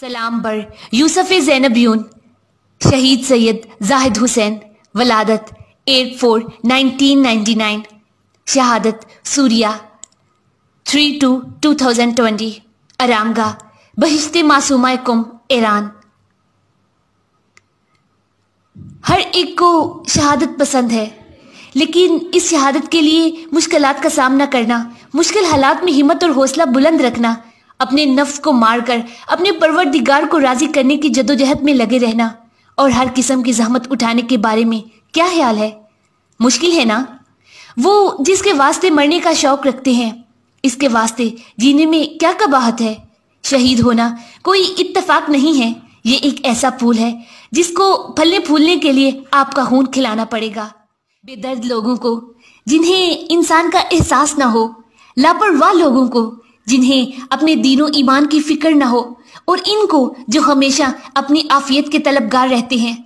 सलाम पर यूसफ़ जैनब्यून शहीद सैयद जाहिद हुसैन वलादत eight four nineteen ninety nine शहादत सूर्या three two two thousand twenty आरामगा बहिश्त मासूमा कुम ईरान हर एक को शहादत पसंद है लेकिन इस शहादत के लिए मुश्किल का सामना करना मुश्किल हालात में हिम्मत और हौसला बुलंद रखना अपने नफ्स को मारकर अपने परवरदिगार को राजी करने की जदोजहद में लगे रहना और हर किस्म की जहमत उठाने के बारे में क्या ख्याल है मुश्किल है ना वो जिसके वास्ते मरने का शौक रखते हैं इसके वास्ते जीने में क्या कबाहत है शहीद होना कोई इत्तफाक नहीं है ये एक ऐसा फूल है जिसको फलने फूलने के लिए आपका खून खिलाना पड़ेगा बेदर्द लोगों को जिन्हें इंसान का एहसास ना हो लापरवाह लोगों को जिन्हें अपने दीनों ईमान की फिक्र ना हो और इनको जो हमेशा अपनी आफियत के तलबगार रहते हैं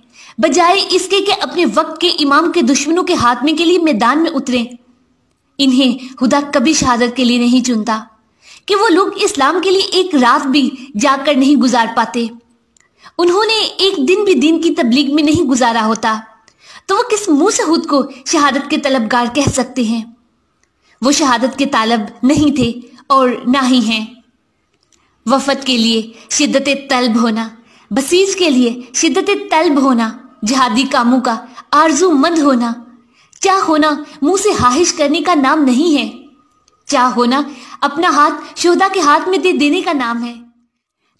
बजाय इसके के अपने वक्त के इमाम के दुश्मनों के हाथ में के लिए मैदान में उतरे इन्हें खुदा कभी शहादत के लिए नहीं चुनता कि वो लोग इस्लाम के लिए एक रात भी जाकर नहीं गुजार पाते उन्होंने एक दिन भी दिन की तबलीग में नहीं गुजारा होता तो वो किस मुंह से खुद को शहादत के तलबगार कह सकते हैं वो शहादत के तालब नहीं थे और ना ही हैं वफद के लिए शिद्दत तलब होना बसीज के लिए शिद्दत तलब होना जहादी कामों का मंद होना क्या होना मुंह से हाहिश करने का नाम नहीं है क्या होना अपना हाथ शोहदा के हाथ में दे देने का नाम है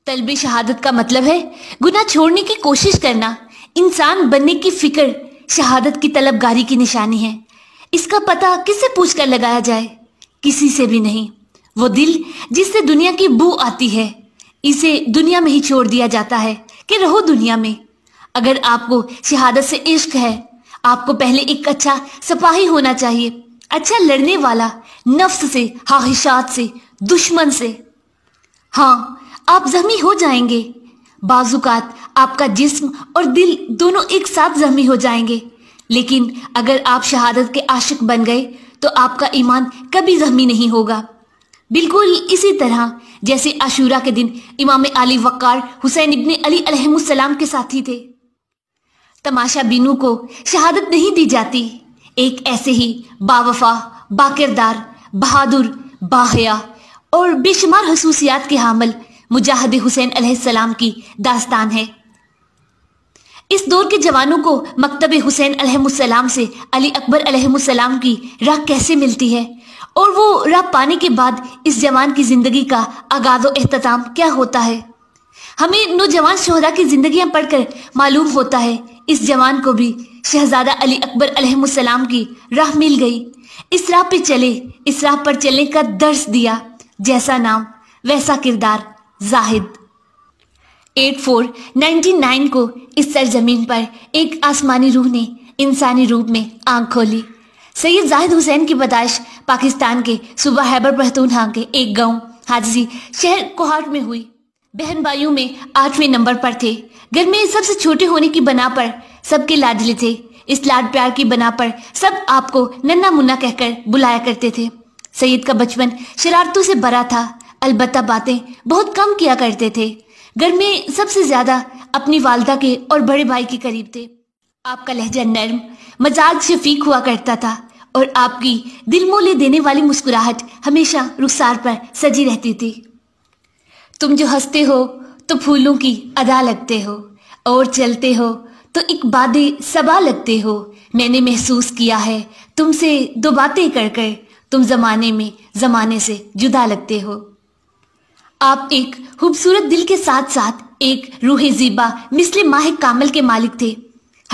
तलब शहादत का मतलब है गुना छोड़ने की कोशिश करना इंसान बनने की फिक्र शहादत की तलबगारी की निशानी है इसका पता किससे पूछकर लगाया जाए किसी से भी नहीं वो दिल जिससे दुनिया की बू आती है इसे दुनिया में ही छोड़ दिया जाता है कि रहो दुनिया में अगर आपको शहादत से इश्क है आपको पहले एक अच्छा सपाही होना चाहिए अच्छा लड़ने वाला नफ्स से हाहिशात से दुश्मन से हाँ आप जख्मी हो जाएंगे बाजुकात आपका जिस्म और दिल दोनों एक साथ जख्मी हो जाएंगे लेकिन अगर आप शहादत के आशिक बन गए तो आपका ईमान कभी जख्मी नहीं होगा बिल्कुल इसी तरह जैसे आशूरा के दिन इमाम अली वक्कार हुसैन इबन अली अलहमसलाम के साथी थे तमाशा बीनू को शहादत नहीं दी जाती एक ऐसे ही बावफा बाकिरदार बहादुर बाहया और बेशुमार खसूसियात के हामल मुजाहद हुसैन अलैहिस्सलाम की दास्तान है इस दौर के जवानों को मकतब हुसैन अलहमसलाम से अली अकबर अलहमसलाम की राह कैसे मिलती है और वो राह पाने के बाद इस जवान की जिंदगी का आगाज अहतमाम क्या होता है हमें नौजवान शहरा की जिंदगियां पढ़कर मालूम होता है इस जवान को भी शहजादा अली अकबर अलहमसलाम की राह मिल गई इस राह पे चले इस राह पर चलने का दर्ज दिया जैसा नाम वैसा किरदार जाहिद 8499 को इस सरजमीन पर एक आसमानी रूह ने इंसानी रूप में आंख खोली सैयद जाहिद हुसैन की पैदाइश पाकिस्तान के सूबा हैबर पख्तूनहा के एक गांव हाजी शहर कोहाट में हुई बहन भाइयों में आठवें नंबर पर थे घर में सबसे छोटे होने की बना पर सबके लाडले थे इस लाड प्यार की बना पर सब आपको नन्ना मुन्ना कहकर बुलाया करते थे सैयद का बचपन शरारतों से भरा था अलबत् बातें बहुत कम किया करते थे घर में सबसे ज्यादा अपनी वालदा के और बड़े भाई के करीब थे आपका लहजा नर्म मजाक शफीक हुआ करता था और आपकी दिल मोले देने वाली मुस्कुराहट हमेशा रुखसार पर सजी रहती थी तुम जो हंसते हो तो फूलों की अदा लगते हो और चलते हो तो एक बादे सबा लगते हो मैंने महसूस किया है तुमसे दो बातें कर कर तुम जमाने में जमाने से जुदा लगते हो आप एक खूबसूरत दिल के साथ साथ एक रूह जीबा मिसले माह कामल के मालिक थे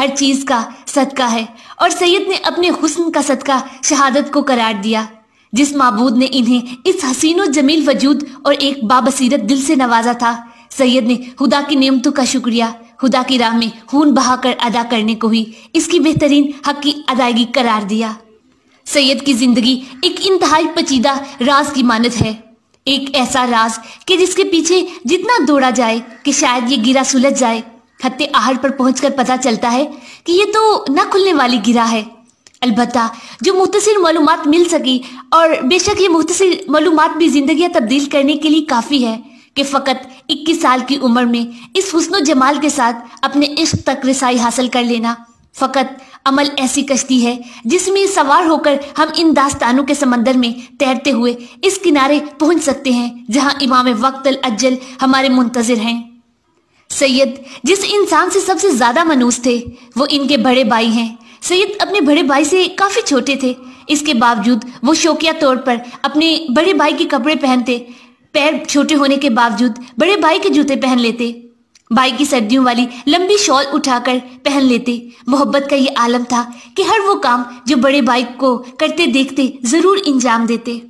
हर चीज का सदका है और सैयद ने अपने हुस्न का सदका शहादत को करार दिया जिस मबूद ने इन्हें इस हसीनो जमील वजूद और एक बाबसीरत दिल से नवाजा था सैयद ने खुदा की नियमतों का शुक्रिया खुदा की राह में खून बहाकर अदा करने को ही इसकी बेहतरीन हक की अदायगी करार दिया सैयद की जिंदगी एक इंतहाई पचीदा राज की मानत है एक ऐसा राज कि जिसके पीछे जितना दौड़ा जाए कि शायद ये गिरा सुलझ जाए फते आहार पर पहुंचकर पता चलता है कि ये तो न खुलने वाली गिरा है अलबत् जो मुख्तर मालूम मिल सकी और बेशक ये मुख्तर मालूम भी जिंदगी तब्दील करने के लिए काफ़ी है कि फ़कत 21 साल की उम्र में इस हसन जमाल के साथ अपने इश्क तक रसाई हासिल कर लेना फ़कत अमल ऐसी कश्ती है जिसमें सवार होकर हम इन दास्तानों के समंदर में तैरते हुए इस किनारे पहुंच सकते हैं जहां इमाम वक्त अज्जल हमारे मुंतजर हैं सैयद जिस इंसान से सबसे ज्यादा मनूस थे वो इनके बड़े भाई हैं सैयद अपने बड़े भाई से काफी छोटे थे इसके बावजूद वो शौकिया तौर पर अपने बड़े भाई के कपड़े पहनते पैर छोटे होने के बावजूद बड़े भाई के जूते पहन लेते भाई की सर्दियों वाली लंबी शॉल उठाकर पहन लेते मोहब्बत का ये आलम था कि हर वो काम जो बड़े भाई को करते देखते जरूर इंजाम देते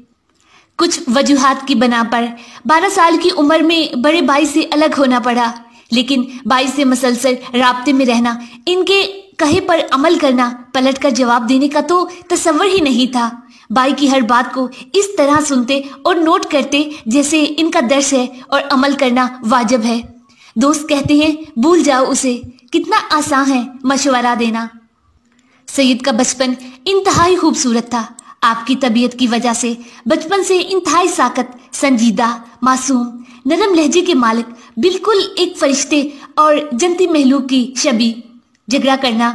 कुछ वजूहत की बना पर बारह साल की उम्र में बड़े भाई से अलग होना पड़ा लेकिन बाई से मसलसल रबते में रहना इनके कहे पर अमल करना पलट कर जवाब देने का तो तस्वर ही नहीं था बाई की हर बात को इस तरह सुनते और नोट करते जैसे इनका दर्श है और अमल करना वाजब है दोस्त कहते हैं भूल जाओ उसे कितना आसान है मशवरा देना सईद का बचपन इंतहाई खूबसूरत था आपकी तबीयत की वजह से बचपन से इंतहाई साकत संजीदा मासूम नरम लहजे के मालिक बिल्कुल एक फरिश्ते और जंती महलूक की शबी झगड़ा करना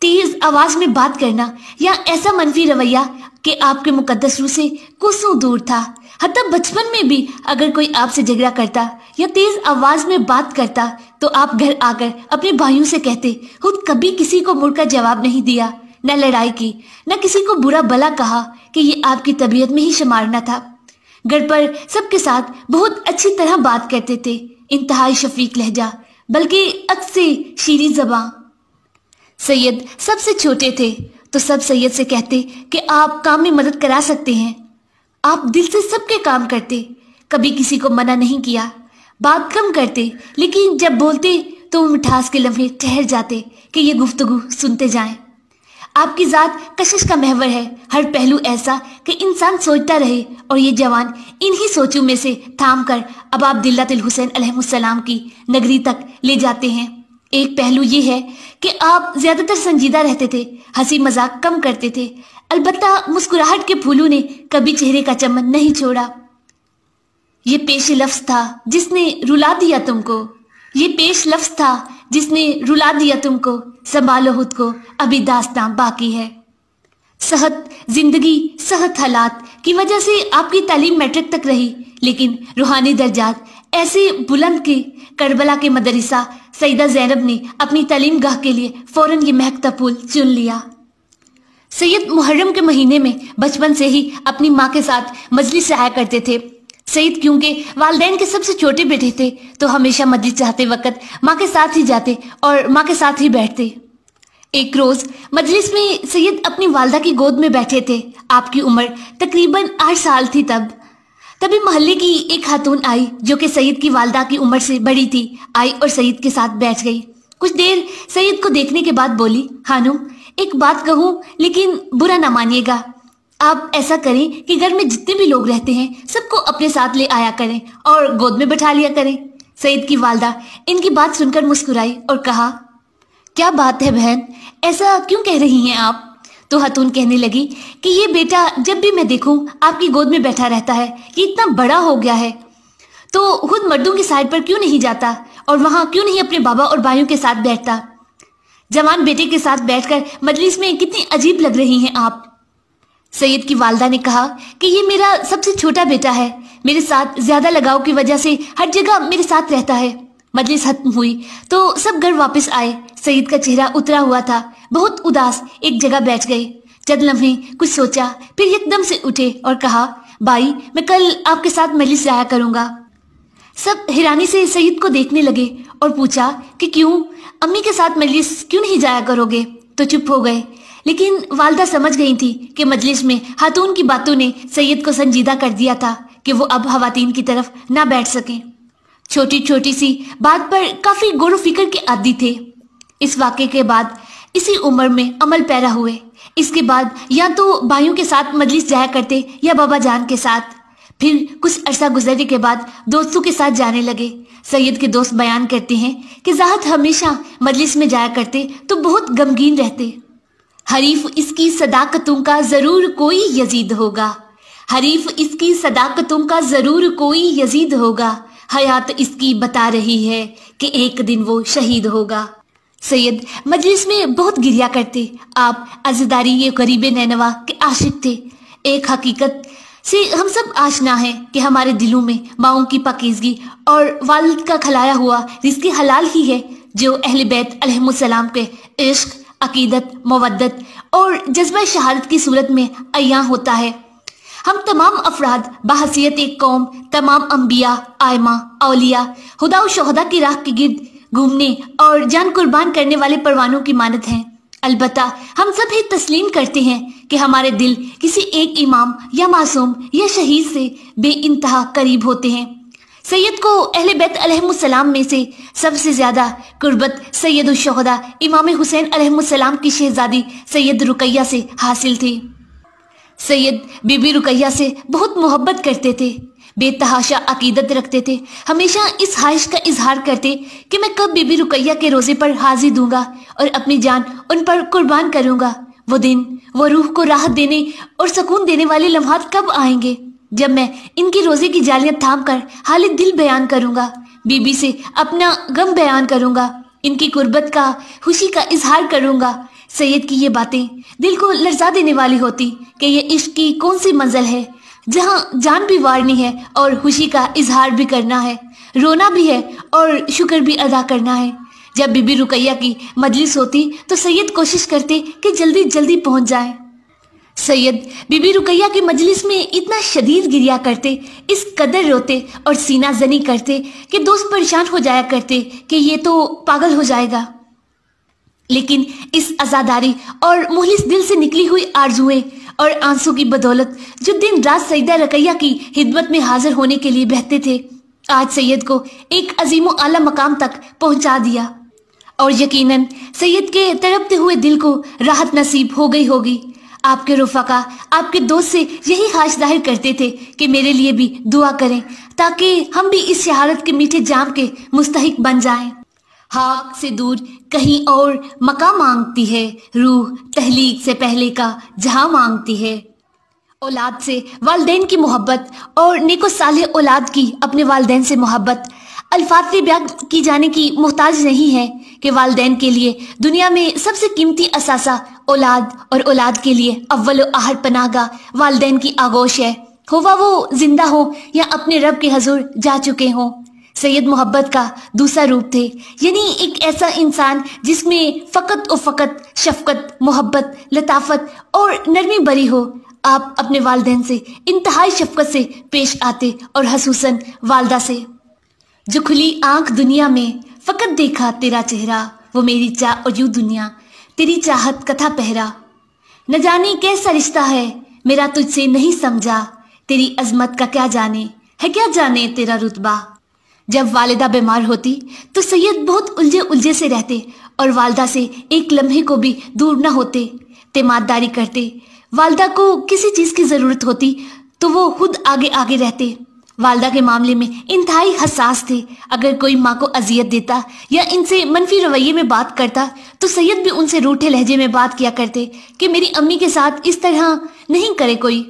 तेज आवाज में बात करना या ऐसा मनफी रवैया कि आपके मुकद्दस रू से कोसों दूर था हत्या बचपन में भी अगर कोई आपसे झगड़ा करता या तेज आवाज में बात करता तो आप घर आकर अपने भाइयों से कहते खुद कभी किसी को मुड़कर जवाब नहीं दिया न लड़ाई की न किसी को बुरा भला कहा कि ये आपकी तबीयत में ही शमारना था घर पर सबके साथ बहुत अच्छी तरह बात करते थे इंतहाई शफीक लहजा बल्कि अक्से शीरी जबा सैयद सबसे छोटे थे तो सब सैयद से कहते कि आप काम में मदद करा सकते हैं आप दिल से सबके काम करते कभी किसी को मना नहीं किया बात कम करते लेकिन जब बोलते तो मिठास के लम्हे ठहर जाते कि ये गुफ्तगु सुनते जाएं आपकी ज़ात कशिश का महवर है हर पहलू ऐसा कि इंसान सोचता रहे और ये जवान इन्हीं सोचों में से थाम कर अब आप दिल्लातिल हुसैन अलहसलाम की नगरी तक ले जाते हैं एक पहलू ये है कि आप ज़्यादातर संजीदा रहते थे हंसी मजाक कम करते थे अलबत् मुस्कुराहट के फूलों ने कभी चेहरे का चमन नहीं छोड़ा ये पेश लफ्ज़ था जिसने रुला दिया तुमको ये पेश लफ्ज़ था जिसने रुला दिया तुमको संभालो खुद को अभी दास्ता बाकी है सहत जिंदगी सहत हालात की वजह से आपकी तालीम मैट्रिक तक रही लेकिन रूहानी दर्जात ऐसे बुलंद के करबला के मदरसा सईदा जैनब ने अपनी तालीम गाह के लिए फौरन ये महकता पुल चुन लिया सैयद मुहर्रम के महीने में बचपन से ही अपनी माँ के साथ मजलिस आया करते थे सईद क्योंकि वालदेन के सबसे छोटे बेटे थे तो हमेशा मस्जिद जाते वक्त माँ के साथ ही जाते और माँ के साथ ही बैठते एक रोज मजलिस में सैयद अपनी वालदा की गोद में बैठे थे आपकी उम्र तकरीबन आठ साल थी तब तभी मोहल्ले की एक खातून आई जो कि सैयद की वालदा की उम्र से बड़ी थी आई और सैयद के साथ बैठ गई कुछ देर सैयद को देखने के बाद बोली खानम एक बात कहूँ लेकिन बुरा ना मानिएगा आप ऐसा करें कि घर में जितने भी लोग रहते हैं सबको अपने साथ ले आया करें और गोद में बैठा लिया करें सईद की वालदा इनकी बात सुनकर मुस्कुराई और कहा क्या बात है बहन ऐसा क्यों कह रही हैं आप तो हतून कहने लगी कि ये बेटा जब भी मैं देखूं आपकी गोद में बैठा रहता है ये इतना बड़ा हो गया है तो खुद मर्दों की साइड पर क्यों नहीं जाता और वहाँ क्यों नहीं अपने बाबा और भाइयों के साथ बैठता जवान बेटे के साथ बैठकर मजलिस में कितनी अजीब लग रही हैं आप सैयद की वालदा ने कहा कि ये मेरा सबसे छोटा बेटा है मेरे साथ ज्यादा लगाव की वजह से हर जगह मेरे साथ रहता है मजलिस खत्म हुई तो सब घर वापस आए सईद का चेहरा उतरा हुआ था बहुत उदास एक जगह बैठ गए चंद लम्हे कुछ सोचा फिर एकदम से उठे और कहा भाई मैं कल आपके साथ मजलिस जाया करूंगा सब हैरानी से सईद को देखने लगे और पूछा कि क्यों अम्मी के साथ मजलिस क्यों नहीं जाया करोगे तो चुप हो गए लेकिन वालदा समझ गई थी कि मजलिस में खातून की बातों ने सैयद को संजीदा कर दिया था कि वो अब खातन की तरफ ना बैठ सकें छोटी छोटी सी बात पर काफ़ी गौर फिक्र के आदि थे इस वाक़े के बाद इसी उम्र में अमल पैरा हुए इसके बाद या तो भाइयों के साथ मजलिस जाया करते या बाबा जान के साथ फिर कुछ अरसा गुजरने के बाद दोस्तों के साथ जाने लगे सैयद के दोस्त बयान करते हैं कि जाहत हमेशा मजलिस में जाया करते तो बहुत गमगीन रहते हरीफ इसकी सदाकतों का जरूर कोई यजीद होगा हरीफ इसकी सदाकतों का जरूर कोई यजीद होगा हयात इसकी बता रही है कि एक दिन वो शहीद होगा सैयद मजलिस में बहुत गिरिया करते आप अजदारी ये गरीब नैनवा के आशिक थे एक हकीकत से हम सब आशना है कि हमारे दिलों में माओ की पकीजगी और वालिद का खलाया हुआ रिस्क हलाल ही है जो अहल बैत अलहमसलाम के इश्क अकीदत मवदत और जज्बा शहादत की सूरत में अयां होता है हम तमाम अफराद बहसीत एक कौम तमाम अम्बिया आयमा अलिया हदा शहदा की राह के गिर्द घूमने और जान कुर्बान करने वाले परवानों की मानत हैं अलबत् हम सब ही तस्लीम करते हैं कि हमारे दिल किसी एक इमाम या मासूम या शहीद से बे करीब होते हैं सैयद को अहल बैत अलहसलाम में से सबसे ज्यादा कुर्बत सैयद शहदा इमाम हुसैन अलहसलाम की शहजादी सैयद रुकैया से हासिल थी सैयद बीबी रुकैया से बहुत मोहब्बत करते थे बेतहाशा अकीदत रखते थे हमेशा इस ख्वाहिश का इजहार करते कि मैं कब बीबी रुकैया के रोज़े पर हाजिर दूंगा और अपनी जान उन पर कुर्बान करूंगा वो दिन वो रूह को राहत देने और सुकून देने वाले लम्हात कब आएंगे जब मैं इनकी रोजे की जालियां थाम कर हाल दिल बयान करूंगा बीबी से अपना गम बयान करूंगा इनकी कुर्बत का खुशी का इजहार करूंगा सैयद की ये बातें दिल को लर्जा देने वाली होती कि ये इश्क की कौन सी मंजिल है जहाँ जान भी वारनी है और खुशी का इजहार भी करना है रोना भी है और शुक्र भी अदा करना है जब बीबी रुकैया की मजलिस होती तो सैयद कोशिश करते कि जल्दी जल्दी पहुंच जाए सैयद बीबी रुकैया की मजलिस में इतना शदीद गिरिया करते इस कदर रोते और सीना जनी करते कि दोस्त परेशान हो जाया करते कि ये तो पागल हो जाएगा लेकिन इस आजादारी और मुहलिस दिल से निकली हुई आरजुए और आंसू की बदौलत जो दिन रात सैदा रकैया की हिदमत में हाजिर होने के लिए बहते थे आज सैयद को एक अजीम आला मकाम तक पहुंचा दिया और यकीनन सैयद के तड़पते हुए दिल को राहत नसीब हो गई होगी आपके रुफाका आपके दोस्त से यही ख्वाहिश जाहिर करते थे कि मेरे लिए भी दुआ करें ताकि हम भी इस शहादत के मीठे जाम के मुस्तक बन जाएं। हाक से दूर कहीं और मका मांगती है रूह तहलीक से पहले का जहां मांगती है औलाद से वालदेन की मोहब्बत और नेको साले औलाद की अपने वालदेन से मोहब्बत अल्फात ब्याग की जाने की मोहताज नहीं है कि वाले के लिए दुनिया में सबसे कीमती असासा औलाद और औलाद के लिए अव्वल आहर पनागा वाले की आगोश है होवा वो जिंदा हो या अपने रब के हजूर जा चुके हों सैयद मोहब्बत का दूसरा रूप थे यानी एक ऐसा इंसान जिसमें फ़कत और फ़कत शफकत मोहब्बत लताफत और नरमी बरी हो आप अपने वालदेन से इंतहाई शफकत से पेश आते और हसूसन वालदा से जो खुली आंख दुनिया में फकत देखा तेरा चेहरा वो मेरी चाह और यू दुनिया तेरी चाहत कथा पहरा न जाने कैसा रिश्ता है मेरा तुझसे नहीं समझा तेरी अजमत का क्या जाने है क्या जाने तेरा रुतबा जब वालिदा बीमार होती तो सैयद बहुत उलझे उलझे से रहते और वालदा से एक लम्हे को भी दूर न होते तेमादारी करते वालदा को किसी चीज़ की ज़रूरत होती तो वो खुद आगे आगे रहते वालदा के मामले में इंतहाई हसास थे अगर कोई माँ को अजियत देता या इनसे मनफी रवैये में बात करता तो सैयद भी उनसे रूठे लहजे में बात किया करते कि मेरी अम्मी के साथ इस तरह नहीं करे कोई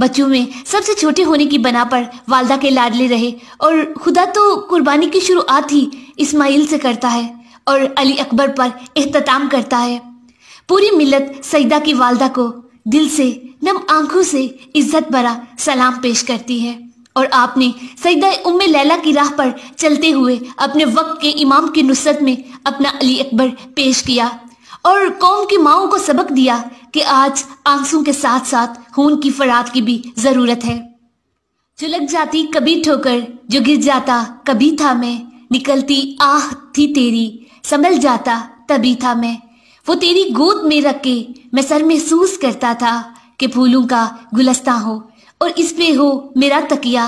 बच्चों में सबसे छोटे होने की बना पर वालदा के लाडले रहे और खुदा तो कुर्बानी की शुरुआत ही इस्माइल से करता है और अली अकबर पर अहतमाम करता है पूरी मिलत सईदा की वालदा को दिल से नम आंखों से इज्जत भरा सलाम पेश करती है और आपने सईदा उम लैला की राह पर चलते हुए अपने वक्त के इमाम की नुसरत में अपना अली अकबर पेश किया और कौम की माओ को सबक दिया कि आज आंसू के साथ साथ खून की फरात की भी जरूरत है चुलक जाती कभी ठोकर जो गिर जाता कभी था मैं निकलती आह थी तेरी संभल जाता तभी था मैं वो तेरी गोद में रख के मैं सर महसूस करता था कि फूलों का गुलस्ता हो और इस पे हो मेरा तकिया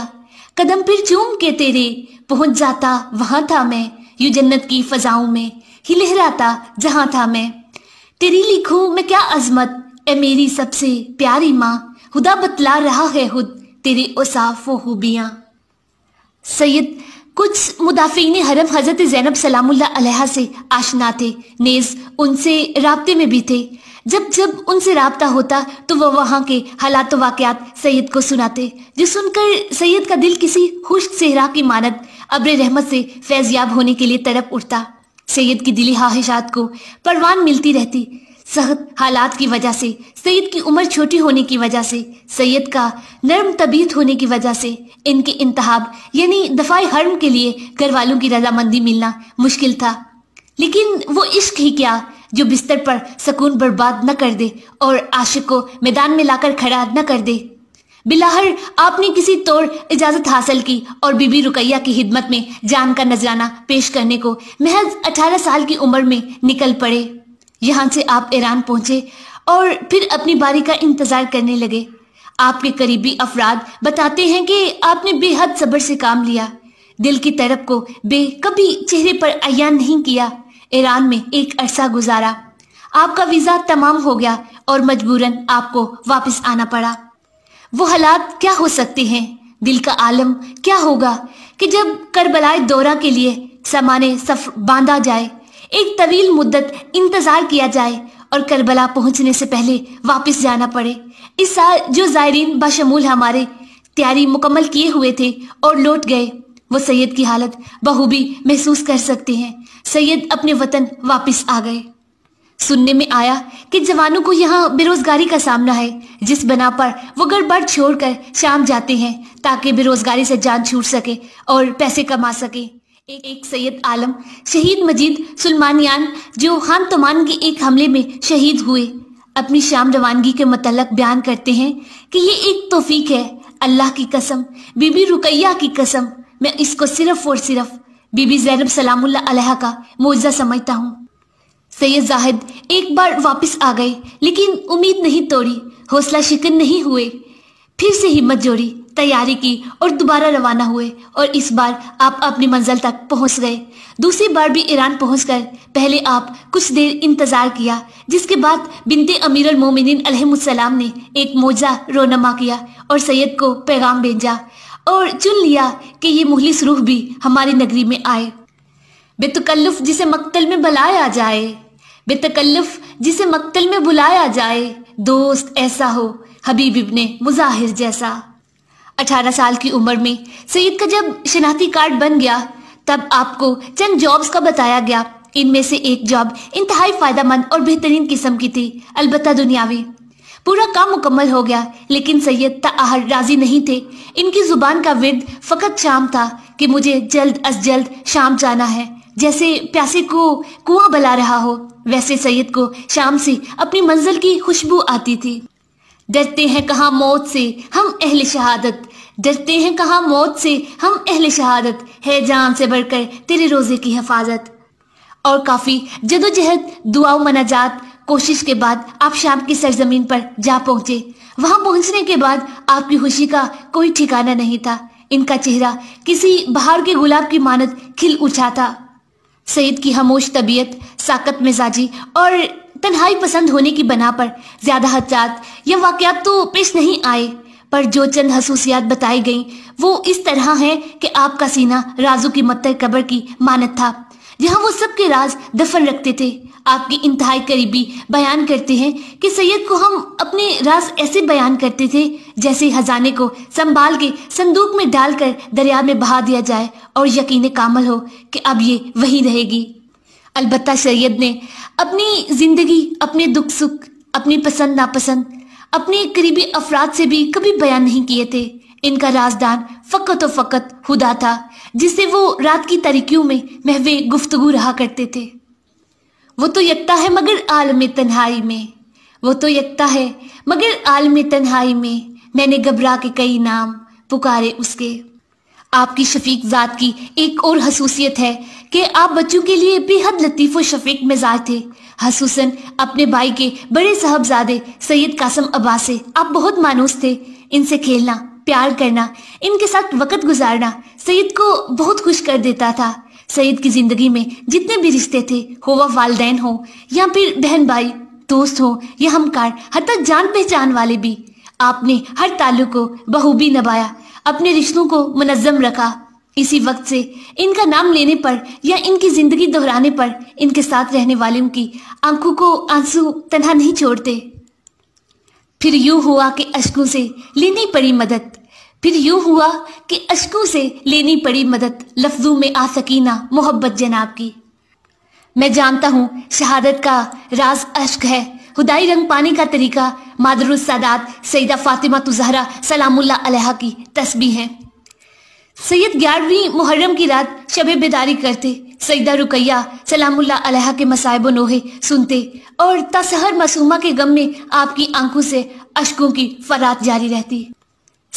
कदम फिर चूम के तेरे पहुंच जाता वहां था मैं यू जन्नत की फजाओं में ही लहराता जहां था मैं तेरी लिखूं मैं क्या अजमत ए मेरी सबसे प्यारी माँ खुदा बतला रहा है खुद तेरे ओसाफ व खूबियाँ सैयद कुछ मुदाफिन हरम हजरत जैनब सलामुल्ला से आशना थे नेज उनसे रबते में भी थे जब जब उनसे रबता होता तो वह वहाँ के हालात वाकयात सैयद को सुनाते जो सुनकर सैयद का दिल किसी खुश्क सेहरा की मानत अब्र रहमत से फैजयाब होने के लिए तड़प उठता सैयद की दिली ख्वाहिशात को परवान मिलती रहती सहत हालात की वजह से सैयद की उम्र छोटी होने की वजह से सैयद का नर्म तबीयत होने की वजह से इनके इंतहाब यानी दफाए हर्म के लिए घर वालों की रजामंदी मिलना मुश्किल था लेकिन वो इश्क ही क्या जो बिस्तर पर सुकून बर्बाद न कर दे और आशिक को मैदान में लाकर खड़ा न कर दे बिलाहर आपने किसी तौर इजाजत हासिल की और बीबी रुकैया की हिदमत में जान का नजराना पेश करने को महज 18 साल की उम्र में निकल पड़े यहाँ से आप ईरान पहुंचे और फिर अपनी बारी का इंतजार करने लगे आपके करीबी अफराद बताते हैं कि आपने बेहद सब्र से काम लिया दिल की तरफ को बे कभी चेहरे पर अयान नहीं किया ईरान में एक अरसा गुजारा आपका वीजा तमाम हो गया और मजबूरन आपको वापस आना पड़ा वो हालात क्या हो सकते हैं दिल का आलम क्या होगा कि जब करबलाए दौरा के लिए सामान सफ बांधा जाए एक तवील मुद्दत इंतजार किया जाए और करबला पहुंचने से पहले वापस जाना पड़े इस साल जो जायरीन बशमूल हमारे तैयारी मुकम्मल किए हुए थे और लौट गए वो सैयद की हालत बहुबी महसूस कर सकते हैं सैयद अपने वतन वापस आ गए सुनने में आया कि जवानों को यहाँ बेरोजगारी का सामना है जिस बना पर वो गड़बड़ छोड़कर शाम जाते हैं ताकि बेरोजगारी से जान छूट सके और पैसे कमा सके एक, एक सैयद आलम शहीद मजीद सुलमानियान जो खान तमान के एक हमले में शहीद हुए अपनी शाम रवानगी के मतलब बयान करते हैं कि ये एक तोफीक है अल्लाह की कसम बीबी रुकैया की कसम मैं इसको सिर्फ और सिर्फ बीबी जैनब सलामुल्ला का मुआवजा समझता हूँ सैयद जाहिद एक बार वापस आ गए लेकिन उम्मीद नहीं तोड़ी हौसला शिकन नहीं हुए फिर से हिम्मत जोड़ी तैयारी की और दोबारा रवाना हुए और इस बार आप अपनी मंजिल तक पहुंच गए दूसरी बार भी ईरान पहुंचकर पहले आप कुछ देर इंतजार किया जिसके बाद बिनते अमीर मोमिन ने एक मोजा रोनमा किया और सैयद को पैगाम भेजा और चुन लिया कि ये मुहलिस रूह भी हमारी नगरी में आए बेतकल्लुफ जिसे मक्तल में बुलाया जाए बेतकल्लुफ जिसे मक्तल में बुलाया जाए दोस्त ऐसा हो हबीब इब्ने मुजाहिर जैसा अठारह साल की उम्र में सईद का जब शनाती कार्ड बन गया तब आपको चंद जॉब्स का बताया गया इनमें से एक जॉब इंतहाई फायदा मंद और बेहतरीन किस्म की थी अलबत्ता दुनियावी पूरा काम मुकम्मल हो गया लेकिन सैयद ताहर राजी नहीं थे इनकी जुबान का विद फकत शाम था कि मुझे जल्द अज जल्द शाम जाना है जैसे प्यासे को कुआं बला रहा हो वैसे सैयद को शाम से अपनी मंजिल की खुशबू आती थी डरते हैं कहा मौत से हम अहल शहादत डरते हैं कहा मौत से हम अहल शहादत है जान से बढ़कर तेरे रोजे की हिफाजत और काफी जदोजहद दुआओं मनाजात कोशिश के बाद आप शाम की सरजमीन पर जा पहुंचे वहां पहुंचने के बाद आपकी खुशी का कोई ठिकाना नहीं था इनका चेहरा किसी बाहर के गुलाब की मानत खिल उठा था सईद की हमोश तबीयत साकत मिजाजी और तन्हाई पसंद होने की बना पर ज्यादा हजात या वाकयात तो पेश नहीं आए पर जो चंद हसूसियात बताई गई वो इस तरह है कि आपका सीना राजू की मत्तर कबर की मानत था जहां वो सबके राज दफन रखते थे आपके इंतहाई करीबी बयान करते हैं कि सैयद को हम अपने राज ऐसे बयान करते थे जैसे हजाने को संभाल के संदूक में डालकर दरिया में बहा दिया जाए और यकीन कामल हो कि अब ये वही रहेगी अलबत्ता सैयद ने अपनी जिंदगी अपने दुख सुख अपनी पसंद नापसंद अपने करीबी अफराद से भी कभी बयान नहीं किए थे इनका राजदान फ़कत व फ़कत हुदा था जिससे वो रात की तरीकियों में महवे गुफ्तगु रहा करते थे वो तो यकता है मगर आलम तन्हाई में वो तो यकता है मगर आलम तन्हाई में मैंने घबरा के कई नाम पुकारे उसके आपकी शफीक ज़ात की एक और खसूसियत है कि आप बच्चों के लिए बेहद लतीफ़ व शफीक मिजाज थे हसूसन अपने भाई के बड़े साहबजादे सैयद कासम अब्बास से आप बहुत मानूस थे इनसे खेलना प्यार करना इनके साथ वक़्त गुजारना सईद को बहुत खुश कर देता था सईद की ज़िंदगी में जितने भी रिश्ते थे हो वह वालदेन हो या फिर बहन भाई दोस्त हो या हमकार हत्या जान पहचान वाले भी आपने हर ताल्लुक को बहूबी नभाया अपने रिश्तों को मनज़म रखा इसी वक्त से इनका नाम लेने पर या इनकी ज़िंदगी दोहराने पर इनके साथ रहने वाले की आंखों को आंसू तनहा नहीं छोड़ते फिर यूं हुआ कि अशकों से लेनी पड़ी मदद फिर यूं हुआ कि अशकू से लेनी पड़ी मदद लफ्जों में आ सकीना मोहब्बत जनाब की मैं जानता हूँ शहादत का राज अश्क है खुदाई रंग पाने का तरीका मादरुसादात सईदा फातिमा तुजहरा सलामुल्ला अलहा की तस्बी है सैयद ग्यारहवीं मुहर्रम की रात शब बेदारी करते सईदा रुकैया सलामुल्ला अलहा के मसायब नोहे सुनते और तसहर मसूमा के गम में आपकी आंखों से अशकों की फरात जारी रहती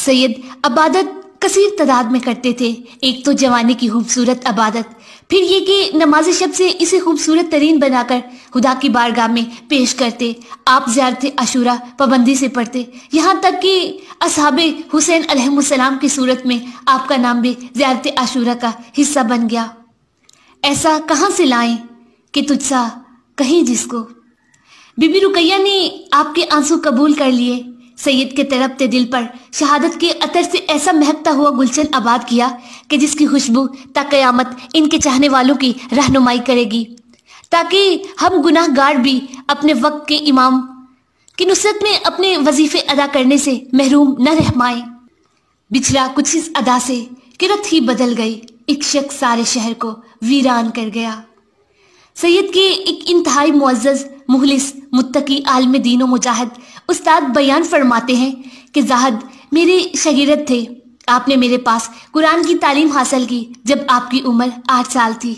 सैयद अबादत कसीर तादाद में करते थे एक तो जवानी की खूबसूरत अबादत फिर ये कि नमाज शब से इसे खूबसूरत तरीन बनाकर खुदा की बारगाह में पेश करते आप ज्यारत अशूरा पाबंदी से पढ़ते यहाँ तक कि असहाब हुसैन अलहसलाम की सूरत में आपका नाम भी ज्यारत अशूरा का हिस्सा बन गया ऐसा कहाँ से लाएं कि तुझसा कहीं जिसको बीबी रुकैया ने आपके आंसू कबूल कर लिए सैयद के तड़पते दिल पर शहादत के अतर से ऐसा महकता हुआ गुलशन आबाद किया कि जिसकी खुशबू तकयामत इनके चाहने वालों की रहनुमाई करेगी ताकि हम गुनाहगार भी अपने वक्त के इमाम की नुसरत में अपने वजीफे अदा करने से महरूम न रह पाए बिछड़ा कुछ इस अदा से किरत ही बदल गई एक शख्स सारे शहर को वीरान कर गया सैयद के एक इंतहाई मुआज़ मुहलिस मुत्तकी आलम दीन मुजाहद उस्ताद बयान फरमाते हैं कि जाहद मेरे शगीरत थे आपने मेरे पास कुरान की तालीम हासिल की जब आपकी उम्र आठ साल थी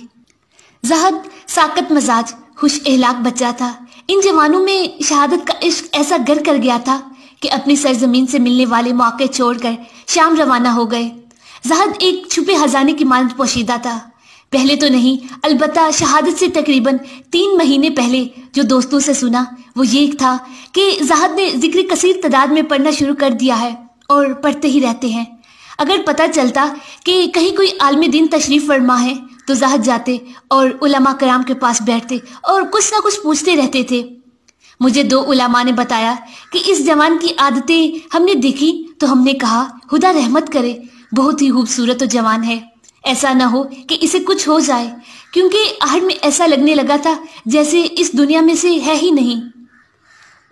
जहद साकत मजाज खुश एहलाक बच्चा था इन जवानों में शहादत का इश्क ऐसा गर कर गया था कि अपनी सरजमीन से मिलने वाले मौके छोड़कर शाम रवाना हो गए जहद एक छुपे हजाने की मानद पोशीदा था पहले तो नहीं अलबत्ता शहादत से तकरीबन तीन महीने पहले जो दोस्तों से सुना वो ये था कि जहाद ने जिक्र कसीर तादाद में पढ़ना शुरू कर दिया है और पढ़ते ही रहते हैं अगर पता चलता कि कहीं कोई आलमी दिन तशरीफ़ वर्मा है तो जहाद जाते और उलमा कराम के पास बैठते और कुछ ना कुछ पूछते रहते थे मुझे दो उलमा ने बताया कि इस जवान की आदतें हमने देखी तो हमने कहा हुदा रहमत करे बहुत ही खूबसूरत तो जवान है ऐसा ना हो कि इसे कुछ हो जाए क्योंकि आहट में ऐसा लगने लगा था जैसे इस दुनिया में से है ही नहीं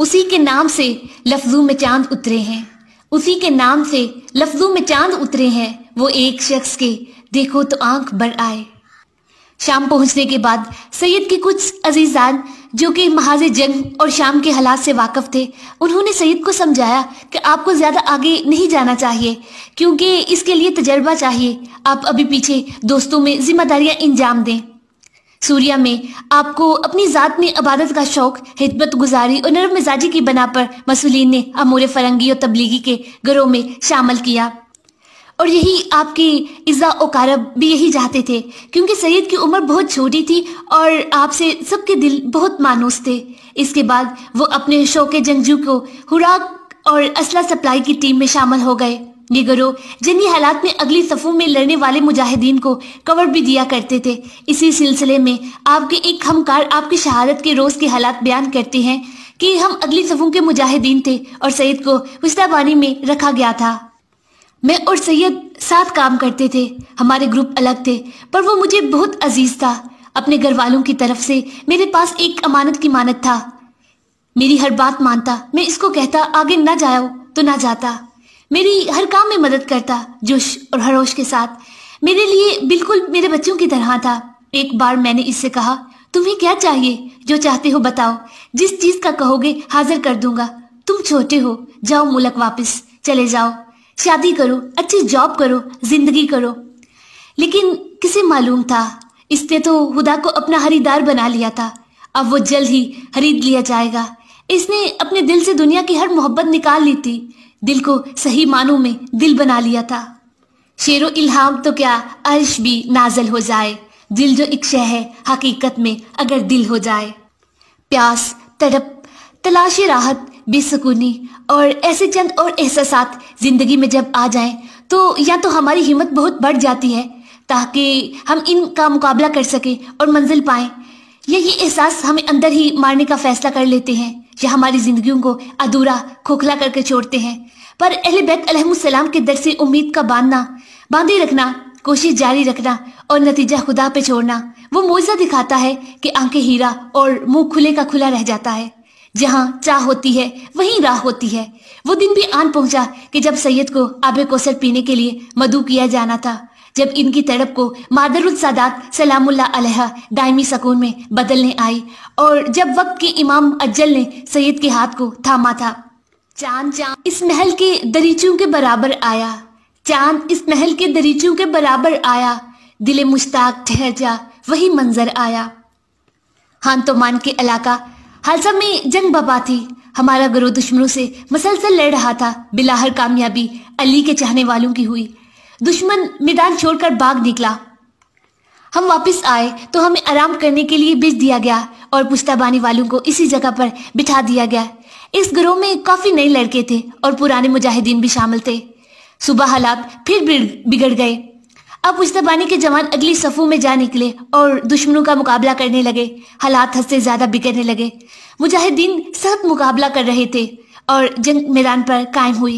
उसी के नाम से लफ्जों में चांद उतरे हैं उसी के नाम से लफ्जों में चांद उतरे हैं वो एक शख्स के देखो तो आंख बढ़ आए शाम पहुंचने के बाद सैयद के कुछ अजीजान जो कि महाजे जंग और शाम के हालात से वाकफ थे उन्होंने सईद को समझाया कि आपको ज्यादा आगे नहीं जाना चाहिए क्योंकि इसके लिए तजर्बा चाहिए आप अभी पीछे दोस्तों में जिम्मेदारियां इंजाम दें सूर्या में आपको अपनी ज़ात में अबादत का शौक हिदमत गुजारी और नरम मिजाजी की बना पर मसूलिन ने अमूर फरंगी और तबलीगी के घरों में शामिल किया और यही आपकी इज़ा ओकारब भी यही चाहते थे क्योंकि सईद की उम्र बहुत छोटी थी और आपसे सबके दिल बहुत मानूस थे इसके बाद वो अपने शौके जंगजू को खुराक और असला सप्लाई की टीम में शामिल हो गए ये गिरोह जंगी हालात में अगली सफ़ों में लड़ने वाले मुजाहिदीन को कवर भी दिया करते थे इसी सिलसिले में आपके एक हमकार आपकी शहादत के रोज़ के हालात बयान करते हैं कि हम अगली सफ़ों के मुजाहिदीन थे और सईद को हुस्ताबानी में रखा गया था मैं और सैयद साथ काम करते थे हमारे ग्रुप अलग थे पर वो मुझे बहुत अजीज था अपने घर वालों की तरफ से मेरे पास एक अमानत की मानत था मेरी हर बात मानता मैं इसको कहता आगे ना जाओ तो ना जाता मेरी हर काम में मदद करता जोश और हरोश के साथ मेरे लिए बिल्कुल मेरे बच्चों की तरह था एक बार मैंने इससे कहा तुम्हें क्या चाहिए जो चाहते हो बताओ जिस चीज का कहोगे हाजिर कर दूंगा तुम छोटे हो जाओ मुलक वापस चले जाओ शादी करो अच्छी जॉब करो जिंदगी करो लेकिन किसे मालूम था इसने तो हुदा को अपना हरीदार बना लिया था अब वो जल्द ही खरीद लिया जाएगा इसने अपने दिल से दुनिया की हर मोहब्बत निकाल ली थी दिल को सही मानों में दिल बना लिया था शेर इल्हाम तो क्या अर्श भी नाजल हो जाए दिल जो एक शह है हकीकत में अगर दिल हो जाए प्यास तड़प तलाश राहत बेसकूनी और ऐसे चंद और एहसास जिंदगी में जब आ जाए तो या तो हमारी हिम्मत बहुत बढ़ जाती है ताकि हम इनका मुकाबला कर सकें और मंजिल पाएं या ये एहसास हमें अंदर ही मारने का फैसला कर लेते हैं या हमारी जिंदगियों को अधूरा खोखला करके छोड़ते हैं पर बैत बैतम के दर से उम्मीद का बांधना बांधे रखना कोशिश जारी रखना और नतीजा खुदा पे छोड़ना वो मुआवजा दिखाता है कि आंखें हीरा और मुंह खुले का खुला रह जाता है जहाँ चाह होती है वहीं राह होती है वो दिन भी आन पहुंचा कि जब सैयद को आबे कोसर पीने के लिए मधु किया जाना था जब इनकी तड़प को मादरुल सादात सलामुल्ला दायमी सकून में बदलने आई और जब वक्त के इमाम अज्जल ने सैयद के हाथ को थामा था चांद चांद इस महल के दरीचों के बराबर आया चांद इस महल के दरीचों के बराबर आया दिले मुश्ताक ठहर जा वही मंजर आया तो मान के इलाका हालसा में जंग बबा थी हमारा गुरु दुश्मनों से मसलसल लड़ रहा था बिलाहर कामयाबी अली के चाहने वालों की हुई दुश्मन मैदान छोड़कर बाग निकला हम वापस आए तो हमें आराम करने के लिए बेच दिया गया और पुश्ताबानी वालों को इसी जगह पर बिठा दिया गया इस ग्रोह में काफी नए लड़के थे और पुराने मुजाहिदीन भी शामिल थे सुबह हालात फिर बिगड़ गए अब मुश्तबानी के जवान अगली सफ़ों में जा निकले और दुश्मनों का मुकाबला करने लगे हालात हद से ज़्यादा बिगड़ने लगे मुजाहिदीन सख्त मुकाबला कर रहे थे और जंग मैदान पर कायम हुई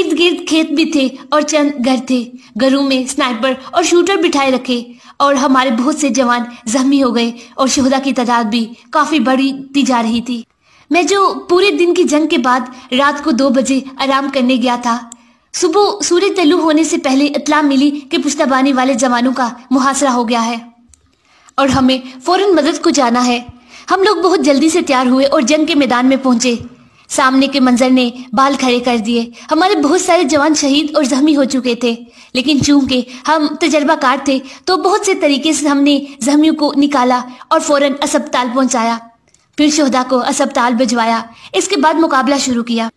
इर्द गिर्द खेत भी थे और चंद घर थे घरों में स्नाइपर और शूटर बिठाए रखे और हमारे बहुत से जवान जख्मी हो गए और शहदा की तादाद भी काफ़ी बढ़ती जा रही थी मैं जो पूरे दिन की जंग के बाद रात को दो बजे आराम करने गया था सुबह सूर्य तलु होने से पहले इतला मिली कि पुश्ताबानी वाले जवानों का मुहासरा हो गया है और हमें फौरन मदद को जाना है हम लोग बहुत जल्दी से तैयार हुए और जंग के मैदान में पहुंचे सामने के मंजर ने बाल खड़े कर दिए हमारे बहुत सारे जवान शहीद और जख्मी हो चुके थे लेकिन चूंकि हम तजर्बाकार थे तो बहुत से तरीके से हमने जख्मियों को निकाला और फौरन अस्पताल पहुंचाया फिर शोहदा को अस्पताल भिजवाया इसके बाद मुकाबला शुरू किया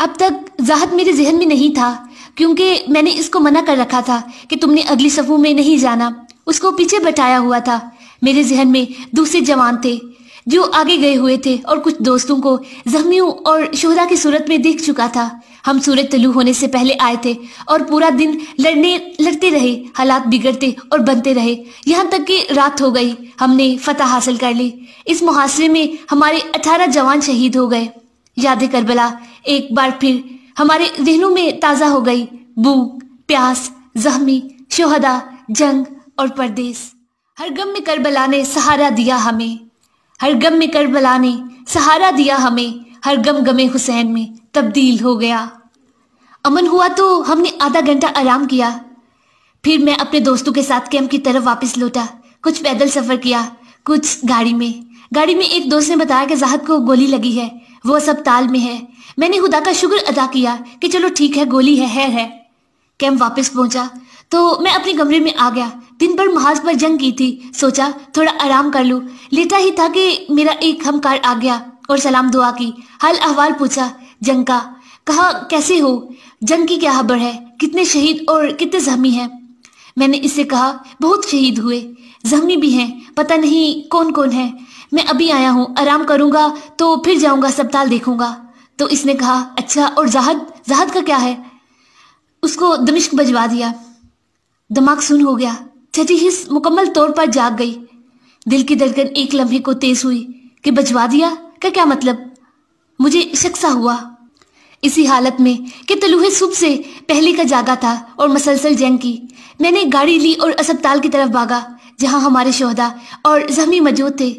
अब तक जाहत मेरे जहन में नहीं था क्योंकि मैंने इसको मना कर रखा था कि तुमने अगली सफू में नहीं जाना उसको पीछे बटाया हुआ था मेरे जहन में दूसरे जवान थे जो आगे गए हुए थे और कुछ दोस्तों को जख्मियों और शोहरा की सूरत में देख चुका था हम सूरज तलू होने से पहले आए थे और पूरा दिन लड़ने लड़ते रहे हालात बिगड़ते और बनते रहे यहाँ तक कि रात हो गई हमने फतह हासिल कर ली इस मुहासरे में हमारे अठारह जवान शहीद हो गए याद करबला एक बार फिर हमारे जहनों में ताज़ा हो गई भूख प्यास जख्मी शोहदा जंग और परदेश हर गम में करबला ने सहारा दिया हमें हर गम में करबला ने सहारा दिया हमें हर गम गमे हुसैन में तब्दील हो गया अमन हुआ तो हमने आधा घंटा आराम किया फिर मैं अपने दोस्तों के साथ कैंप की तरफ वापस लौटा कुछ पैदल सफर किया कुछ गाड़ी में गाड़ी में एक दोस्त ने बताया कि जाहद को गोली लगी है वो ताल में है मैंने खुदा का शुक्र अदा किया कि चलो ठीक है गोली है है, है कैम वापस पहुंचा तो मैं अपने कमरे में आ गया दिन भर महाज पर जंग की थी सोचा थोड़ा आराम कर लूं लेटा ही था कि मेरा एक हमकार आ गया और सलाम दुआ की हाल अहवाल पूछा जंग का कहा कैसे हो जंग की क्या खबर है कितने शहीद और कितने जख्मी हैं मैंने इससे कहा बहुत शहीद हुए जख्मी भी हैं पता नहीं कौन कौन है मैं अभी आया हूँ आराम करूंगा तो फिर जाऊंगा अस्पताल देखूंगा तो इसने कहा अच्छा और जाहद जहाद का क्या है उसको दमिश्क बजवा दिया दिमाग सुन हो गया चची हिस मुकम्मल तौर पर जाग गई दिल की धड़कन एक लम्हे को तेज हुई कि बजवा दिया का क्या मतलब मुझे शक्सा हुआ इसी हालत में कि तलूहे सुबह से पहले का जागा था और मसलसल जंग की मैंने गाड़ी ली और अस्पताल की तरफ भागा जहां हमारे शोहदा और जहमी मौजूद थे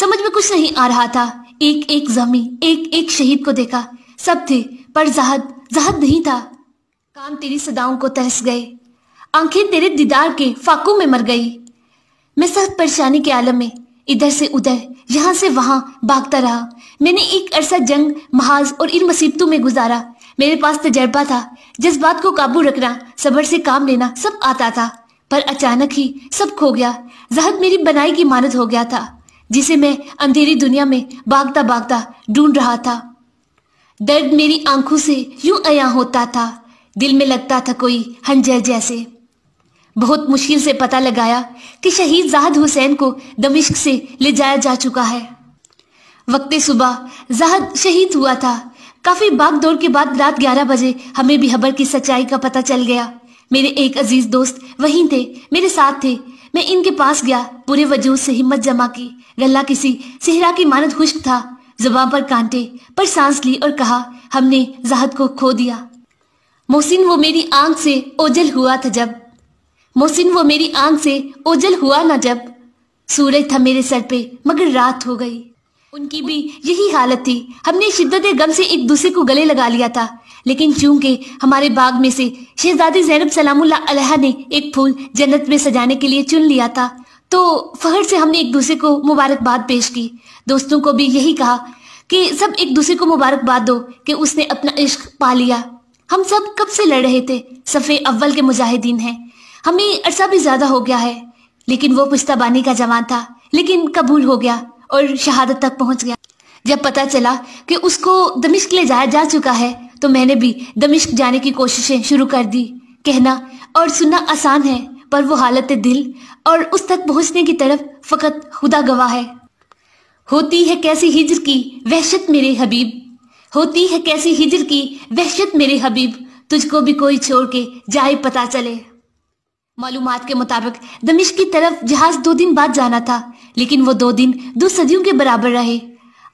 समझ में कुछ नहीं आ रहा था एक एक जमी एक एक शहीद को देखा सब थे पर जहद जहद नहीं था काम तेरी सदाओं को तरस गए आंखें तेरे दीदार के फाकू में मर गई मैं सख्त परेशानी के आलम में इधर से उधर यहाँ से वहां भागता रहा मैंने एक अरसा जंग महाज और इन मुसीबतों में गुजारा मेरे पास तजर्बा था जिस बात को काबू रखना सबर से काम लेना सब आता था पर अचानक ही सब खो गया जहद मेरी बनाई की मानत हो गया था जिसे मैं अंधेरी दुनिया में भागता भागता ढूंढ रहा था दर्द मेरी आंखों से यूं अया होता था दिल में लगता था कोई हंजर जैसे बहुत मुश्किल से पता लगाया कि शहीद जाहद हुसैन को दमिश्क से ले जाया जा चुका है वक्त सुबह जाहद शहीद हुआ था काफी बाग दौड़ के बाद रात 11 बजे हमें भी खबर की सच्चाई का पता चल गया मेरे एक अजीज दोस्त वहीं थे मेरे साथ थे मैं इनके पास गया पूरे वजूद से हिम्मत जमा की गला किसी सेहरा की मानद खुश्क था जुबान पर कांटे पर सांस ली और कहा हमने जहद को खो दिया मोहसिन वो मेरी आंख से ओझल हुआ था जब मोहसिन वो मेरी आंख से ओझल हुआ ना जब सूरज था मेरे सर पे मगर रात हो गई उनकी भी यही हालत थी हमने शिद्दत गम से एक दूसरे को गले लगा लिया था लेकिन चूंकि हमारे बाग में से शहजादी जैनब सलामुल्ला ने एक फूल जन्नत में सजाने के लिए चुन लिया था तो फहर से हमने एक दूसरे को मुबारकबाद पेश की दोस्तों को भी यही कहा कि सब एक दूसरे को मुबारकबाद दो कि उसने अपना इश्क पा लिया हम सब कब से लड़ रहे थे सफ़े अव्वल के मुजाहिदीन हैं हमें अरसा भी ज़्यादा हो गया है लेकिन वो पुश्ताबानी का जवान था लेकिन कबूल हो गया और शहादत तक पहुंच गया जब पता चला कि उसको दमिश्क ले जाया जा चुका है तो मैंने भी दमिश्क जाने की कोशिशें शुरू कर दी कहना और सुनना आसान है पर वो हालत दिल और उस तक पहुंचने की तरफ फ़कत खुदा गवाह है होती है कैसी हिजर की वहशत मेरे हबीब होती है कैसी हिजर की वहशत मेरे हबीब तुझको भी कोई छोड़ के जाए पता चले मालूम के मुताबिक दमिश की तरफ जहाज दो दिन बाद जाना था लेकिन वो दो दिन दो सदियों के बराबर रहे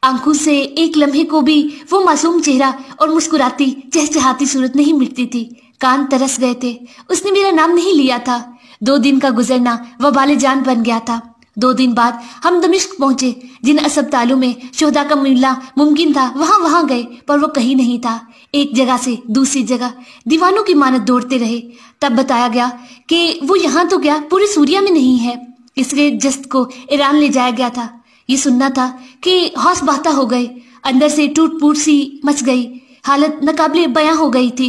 आंखों से एक लम्हे को भी वो मासूम चेहरा और मुस्कुराती चहचहाती सूरत नहीं मिटती थी कान तरस गए थे उसने मेरा नाम नहीं लिया था दो दिन का गुजरना वह बाले जान बन गया था दो दिन बाद हम दमिश्क पहुंचे जिन अस्पतालों में शोधा का मिलना मुमकिन था वहां वहां गए पर वो कहीं नहीं था एक जगह से दूसरी जगह दीवानों की मानत दौड़ते रहे तब बताया गया कि वो यहाँ तो गया पूरी सूर्या में नहीं है इसलिए जस्त को ईरान ले जाया गया था ये सुनना था कि हौस बहता हो गए अंदर से टूट फूट सी मच गई हालत नकाबले बयां हो गई थी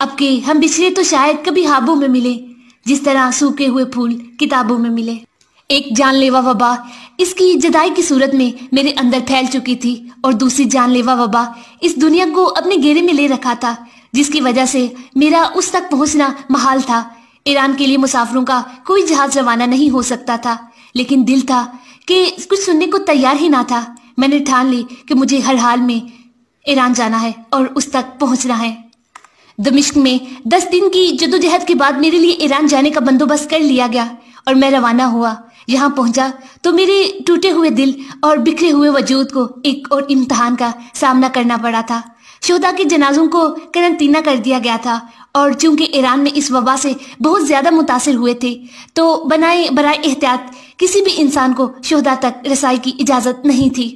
अब के हम बिछड़े तो शायद कभी हाबों में मिले जिस तरह सूखे हुए फूल किताबों में मिले एक जानलेवा वबा इसकी जदाई की सूरत में मेरे अंदर फैल चुकी थी और दूसरी जानलेवा वबा इस दुनिया को अपने घेरे में ले रखा था जिसकी वजह से मेरा उस तक पहुंचना महाल था ईरान के लिए मुसाफिरों का कोई जहाज रवाना नहीं हो सकता था लेकिन दिल था कि कुछ सुनने को तैयार ही ना था मैंने ठान ली कि मुझे हर हाल में ईरान जाना है और उस तक पहुंचना है दमिश्क में दस दिन की जदोजहद के बाद मेरे लिए ईरान जाने का बंदोबस्त कर लिया गया और मैं रवाना हुआ यहाँ पहुंचा तो मेरे टूटे हुए दिल और बिखरे हुए वजूद को एक और इम्तहान का सामना करना पड़ा था शोदा के जनाजों को करंतना कर दिया गया था और चूंकि ईरान में इस वबा से बहुत ज़्यादा मुतासर हुए थे तो बनाए बरए एहतियात किसी भी इंसान को शहदा तक रसाई की इजाज़त नहीं थी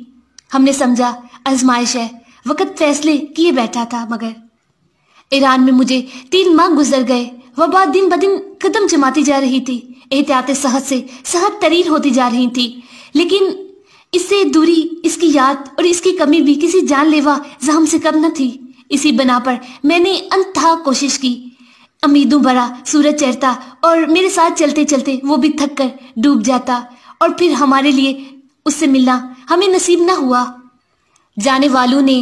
हमने समझा आजमाइश है वक़्त फैसले किए बैठा था मगर ईरान में मुझे तीन माह गुजर गए वबा दिन ब दिन कदम जमाती जा रही थी एहतियात सहद से सहद तरीर होती जा रही थी लेकिन इससे दूरी इसकी याद और इसकी कमी भी किसी जानलेवा जहम से कम न थी इसी बना पर मैंने अनथा कोशिश की अमीदू भरा सूरज चढ़ता और मेरे साथ चलते चलते वो भी थक कर डूब जाता और फिर हमारे लिए उससे मिलना हमें नसीब ना हुआ जाने वालों ने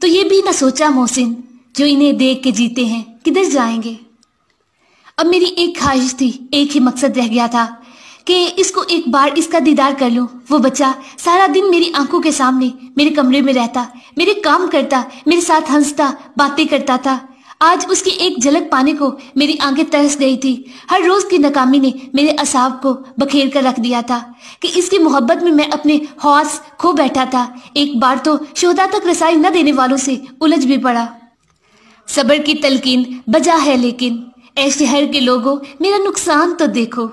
तो ये भी ना सोचा मोहसिन जो इन्हें देख के जीते हैं किधर जाएंगे अब मेरी एक ख्वाहिश थी एक ही मकसद रह गया था कि इसको एक बार इसका दीदार कर लो वो बच्चा सारा दिन मेरी आंखों के सामने मेरे कमरे में रहता मेरे काम करता मेरे साथ हंसता बातें करता था आज उसकी एक झलक पाने को मेरी आंखें तरस गई थी हर रोज की नाकामी ने मेरे असाब को बखेर कर रख दिया था कि इसकी मोहब्बत में मैं अपने हौस खो बैठा था एक बार तो शोधा तक रसाई न देने वालों से उलझ भी पड़ा सबर की तलकीन बजा है लेकिन ऐसे शहर के लोगों मेरा नुकसान तो देखो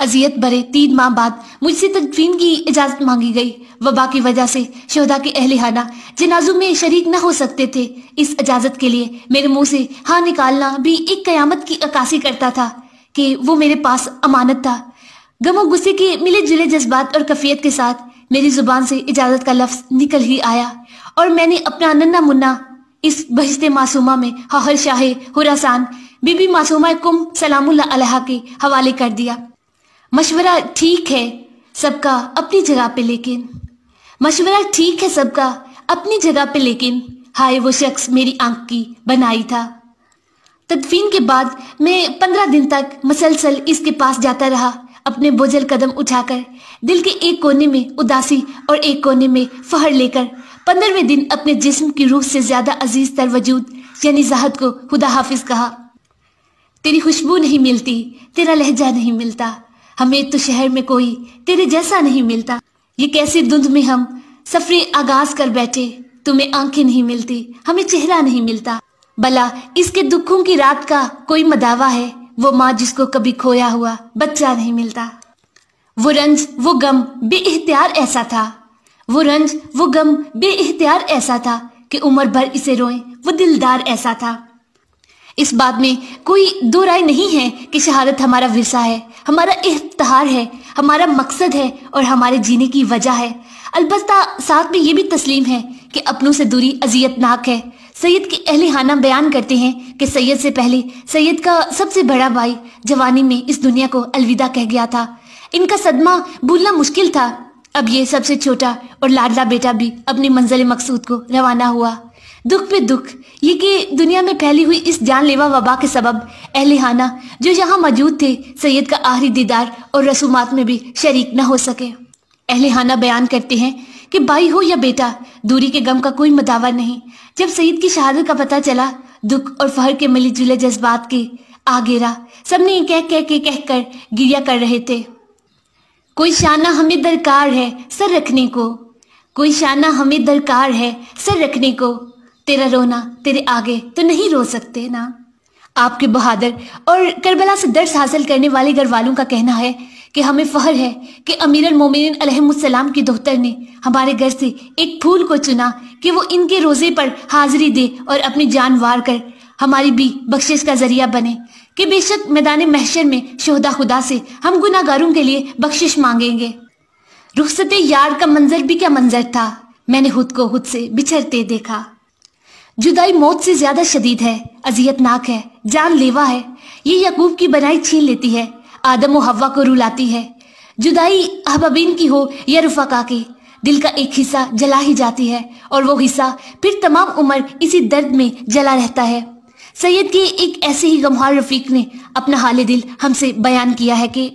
अजियत भरे तीन माह बाद मुझसे तदफीन की इजाज़त मांगी गई वबा की वजह से शहदा के अहलिहाना जनाजों में शरीक न हो सकते थे इस इजाज़त के लिए मेरे मुंह से हाँ निकालना भी एक कयामत की अक्सी करता था कि वो मेरे पास अमानत था गमो गुस्से के मिले जुले जज्बात और कफियत के साथ मेरी जुबान से इजाज़त का लफ्ज निकल ही आया और मैंने अपना नन्ना मुन्ना इस बहिश्ते मासूमा में हहर शाह हुरासान बीबी मासूमा कुम सलामुल्ला के हवाले कर दिया मशवरा ठीक है सबका अपनी जगह पे लेकिन मशवरा ठीक है सबका अपनी जगह पे लेकिन हाय वो शख्स मेरी आंख की बनाई था तदफीन के बाद मैं पंद्रह दिन तक मसलसल इसके पास जाता रहा अपने बोझल कदम उठाकर दिल के एक कोने में उदासी और एक कोने में फहर लेकर पंद्रहवें दिन अपने जिस्म की रूह से ज्यादा अजीज तर वजूद यानी जाहत को खुदा हाफिज कहा तेरी खुशबू नहीं मिलती तेरा लहजा नहीं मिलता हमें तो शहर में कोई तेरे जैसा नहीं मिलता ये कैसी धुंध में हम सफरी आगाज कर बैठे तुम्हें आंखें नहीं मिलती हमें चेहरा नहीं मिलता भला इसके दुखों की रात का कोई मदावा है वो माँ जिसको कभी खोया हुआ बच्चा नहीं मिलता वो रंज वो गम बेइख्तियार ऐसा था वो रंज वो गम बेइख्तियार ऐसा था कि उम्र भर इसे रोए वो दिलदार ऐसा था इस बात में कोई दो राय नहीं है कि शहादत हमारा विरसा है हमारा इफ्तार है हमारा मकसद है और हमारे जीने की वजह है अलबत् साथ में ये भी तस्लीम है कि अपनों से दूरी अजियतनाक है सैयद के अहले हाना बयान करते हैं कि सैयद से पहले सैयद का सबसे बड़ा भाई जवानी में इस दुनिया को अलविदा कह गया था इनका सदमा भूलना मुश्किल था अब ये सबसे छोटा और लाडला बेटा भी अपनी मंजिल मकसूद को रवाना हुआ दुख पे दुख ये कि दुनिया में फैली हुई इस जानलेवा वबा के सबब अहलिहाना जो यहाँ मौजूद थे सैयद का आहरी दीदार और रसूमात में भी शरीक न हो सके अहलिहाना बयान करते हैं कि भाई हो या बेटा दूरी के गम का कोई मदावा नहीं जब सईद की शहादत का पता चला दुख और फहर के मिले जुले जज्बात के आगेरा सबने कह कह के कह कर गिरिया कर रहे थे कोई शाना हमें दरकार है सर रखने को कोई शाना हमें दरकार है सर रखने को तेरा रोना तेरे आगे तो नहीं रो सकते ना आपके बहादुर और करबला से दर्श हासिल करने वाले घर वालों का कहना है कि हमें फहर है कि अमीर मोमिन अलहमसलाम की दोहतर ने हमारे घर से एक फूल को चुना कि वो इनके रोजे पर हाजिरी दे और अपनी जान वार कर हमारी भी बख्शिश का जरिया बने कि बेशक मैदान महशर में शहदा खुदा से हम गुनागारों के लिए बख्शिश मांगेंगे रुखसत यार का मंजर भी क्या मंजर था मैंने खुद को खुद से बिछरते देखा जुदाई मौत से ज्यादा शदीद है अजियतनाक है लेवा है ये यकूब की बनाई छीन लेती है आदम व हवा को रुलाती है जुदाई अहबाबीन की हो या रुफाका की दिल का एक हिस्सा जला ही जाती है और वो हिस्सा फिर तमाम उम्र इसी दर्द में जला रहता है सैयद के एक ऐसे ही गमहार रफीक ने अपना हाल दिल हमसे बयान किया है कि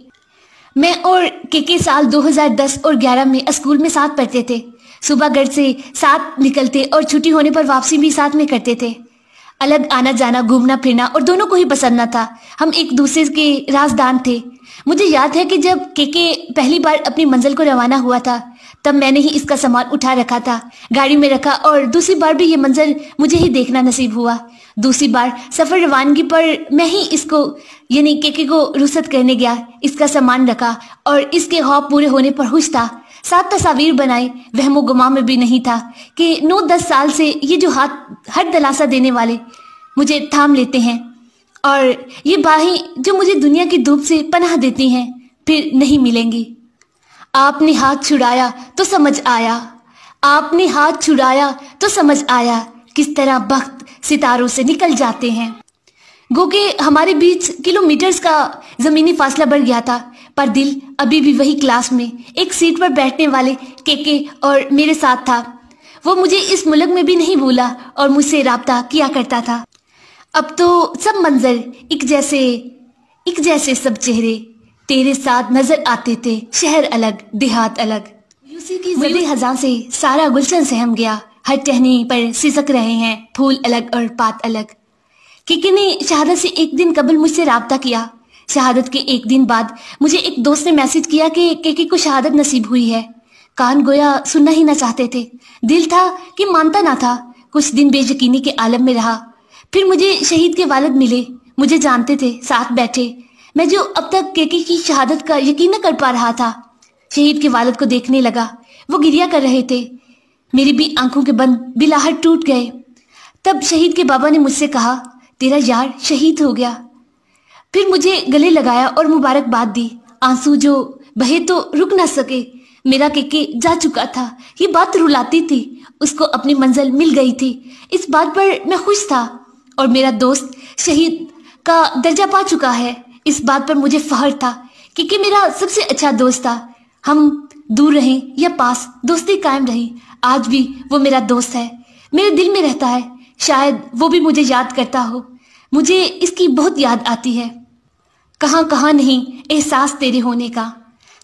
मैं और के के साल 2010 और 11 में स्कूल में साथ पढ़ते थे सुबह घर से साथ निकलते और छुट्टी होने पर वापसी भी साथ में करते थे अलग आना जाना घूमना फिरना और दोनों को ही पसंद ना था हम एक दूसरे के राजदान थे मुझे याद है कि जब केके पहली बार अपनी मंजिल को रवाना हुआ था तब मैंने ही इसका सामान उठा रखा था गाड़ी में रखा और दूसरी बार भी ये मंजर मुझे ही देखना नसीब हुआ दूसरी बार सफर रवानगी पर मैं ही इसको यानी केके को रुसत करने गया इसका सामान रखा और इसके खौफ पूरे होने पर खुश था सात तस्वीर बनाई वहमो गुमा में भी नहीं था कि नौ दस साल से ये जो हाथ हर दलासा देने वाले मुझे थाम लेते हैं और ये बाहें जो मुझे दुनिया की धूप से पनाह देती हैं फिर नहीं मिलेंगी आपने हाथ छुड़ाया तो समझ आया आपने हाथ छुड़ाया तो समझ आया किस तरह वक्त सितारों से निकल जाते हैं गो के हमारे बीच किलोमीटर्स का ज़मीनी फासला बढ़ गया था पर दिल अभी भी वही क्लास में एक सीट पर बैठने वाले केके और मेरे साथ था वो मुझे इस मुल्क में भी नहीं भूला और मुझसे रबता किया करता था अब तो सब मंजर एक जैसे एक जैसे सब चेहरे तेरे साथ नजर आते थे शहर अलग देहात अलग यूसी की जली हजा से सारा गुलशन सहम गया हर टहनी पर सिसक रहे हैं फूल अलग और पात अलग किकी ने शहादत से एक दिन कबल मुझसे रबता किया शहादत के एक दिन बाद मुझे एक दोस्त ने मैसेज किया कि केके को शहादत नसीब हुई है कान गोया सुनना ही ना चाहते थे दिल था कि मानता ना था कुछ दिन बेयकीनी के आलम में रहा फिर मुझे शहीद के वालद मिले मुझे जानते थे साथ बैठे मैं जो अब तक केके की शहादत का यकीन न कर पा रहा था शहीद के वालद को देखने लगा वो गिरिया कर रहे थे मेरी भी आंखों के बंद बिलाहट टूट गए तब शहीद के बाबा ने मुझसे कहा तेरा यार शहीद हो गया फिर मुझे गले लगाया और मुबारकबाद दी आंसू जो बहे तो रुक ना सके मेरा केके जा चुका था ये बात रुलाती थी उसको अपनी मंजिल मिल गई थी इस बात पर मैं खुश था और मेरा दोस्त शहीद का दर्जा पा चुका है इस बात पर मुझे फहर था क्योंकि मेरा सबसे अच्छा दोस्त था हम दूर रहें या पास दोस्ती कायम रही आज भी वो मेरा दोस्त है मेरे दिल में रहता है शायद वो भी मुझे याद करता हो मुझे इसकी बहुत याद आती है कहाँ कहाँ नहीं एहसास तेरे होने का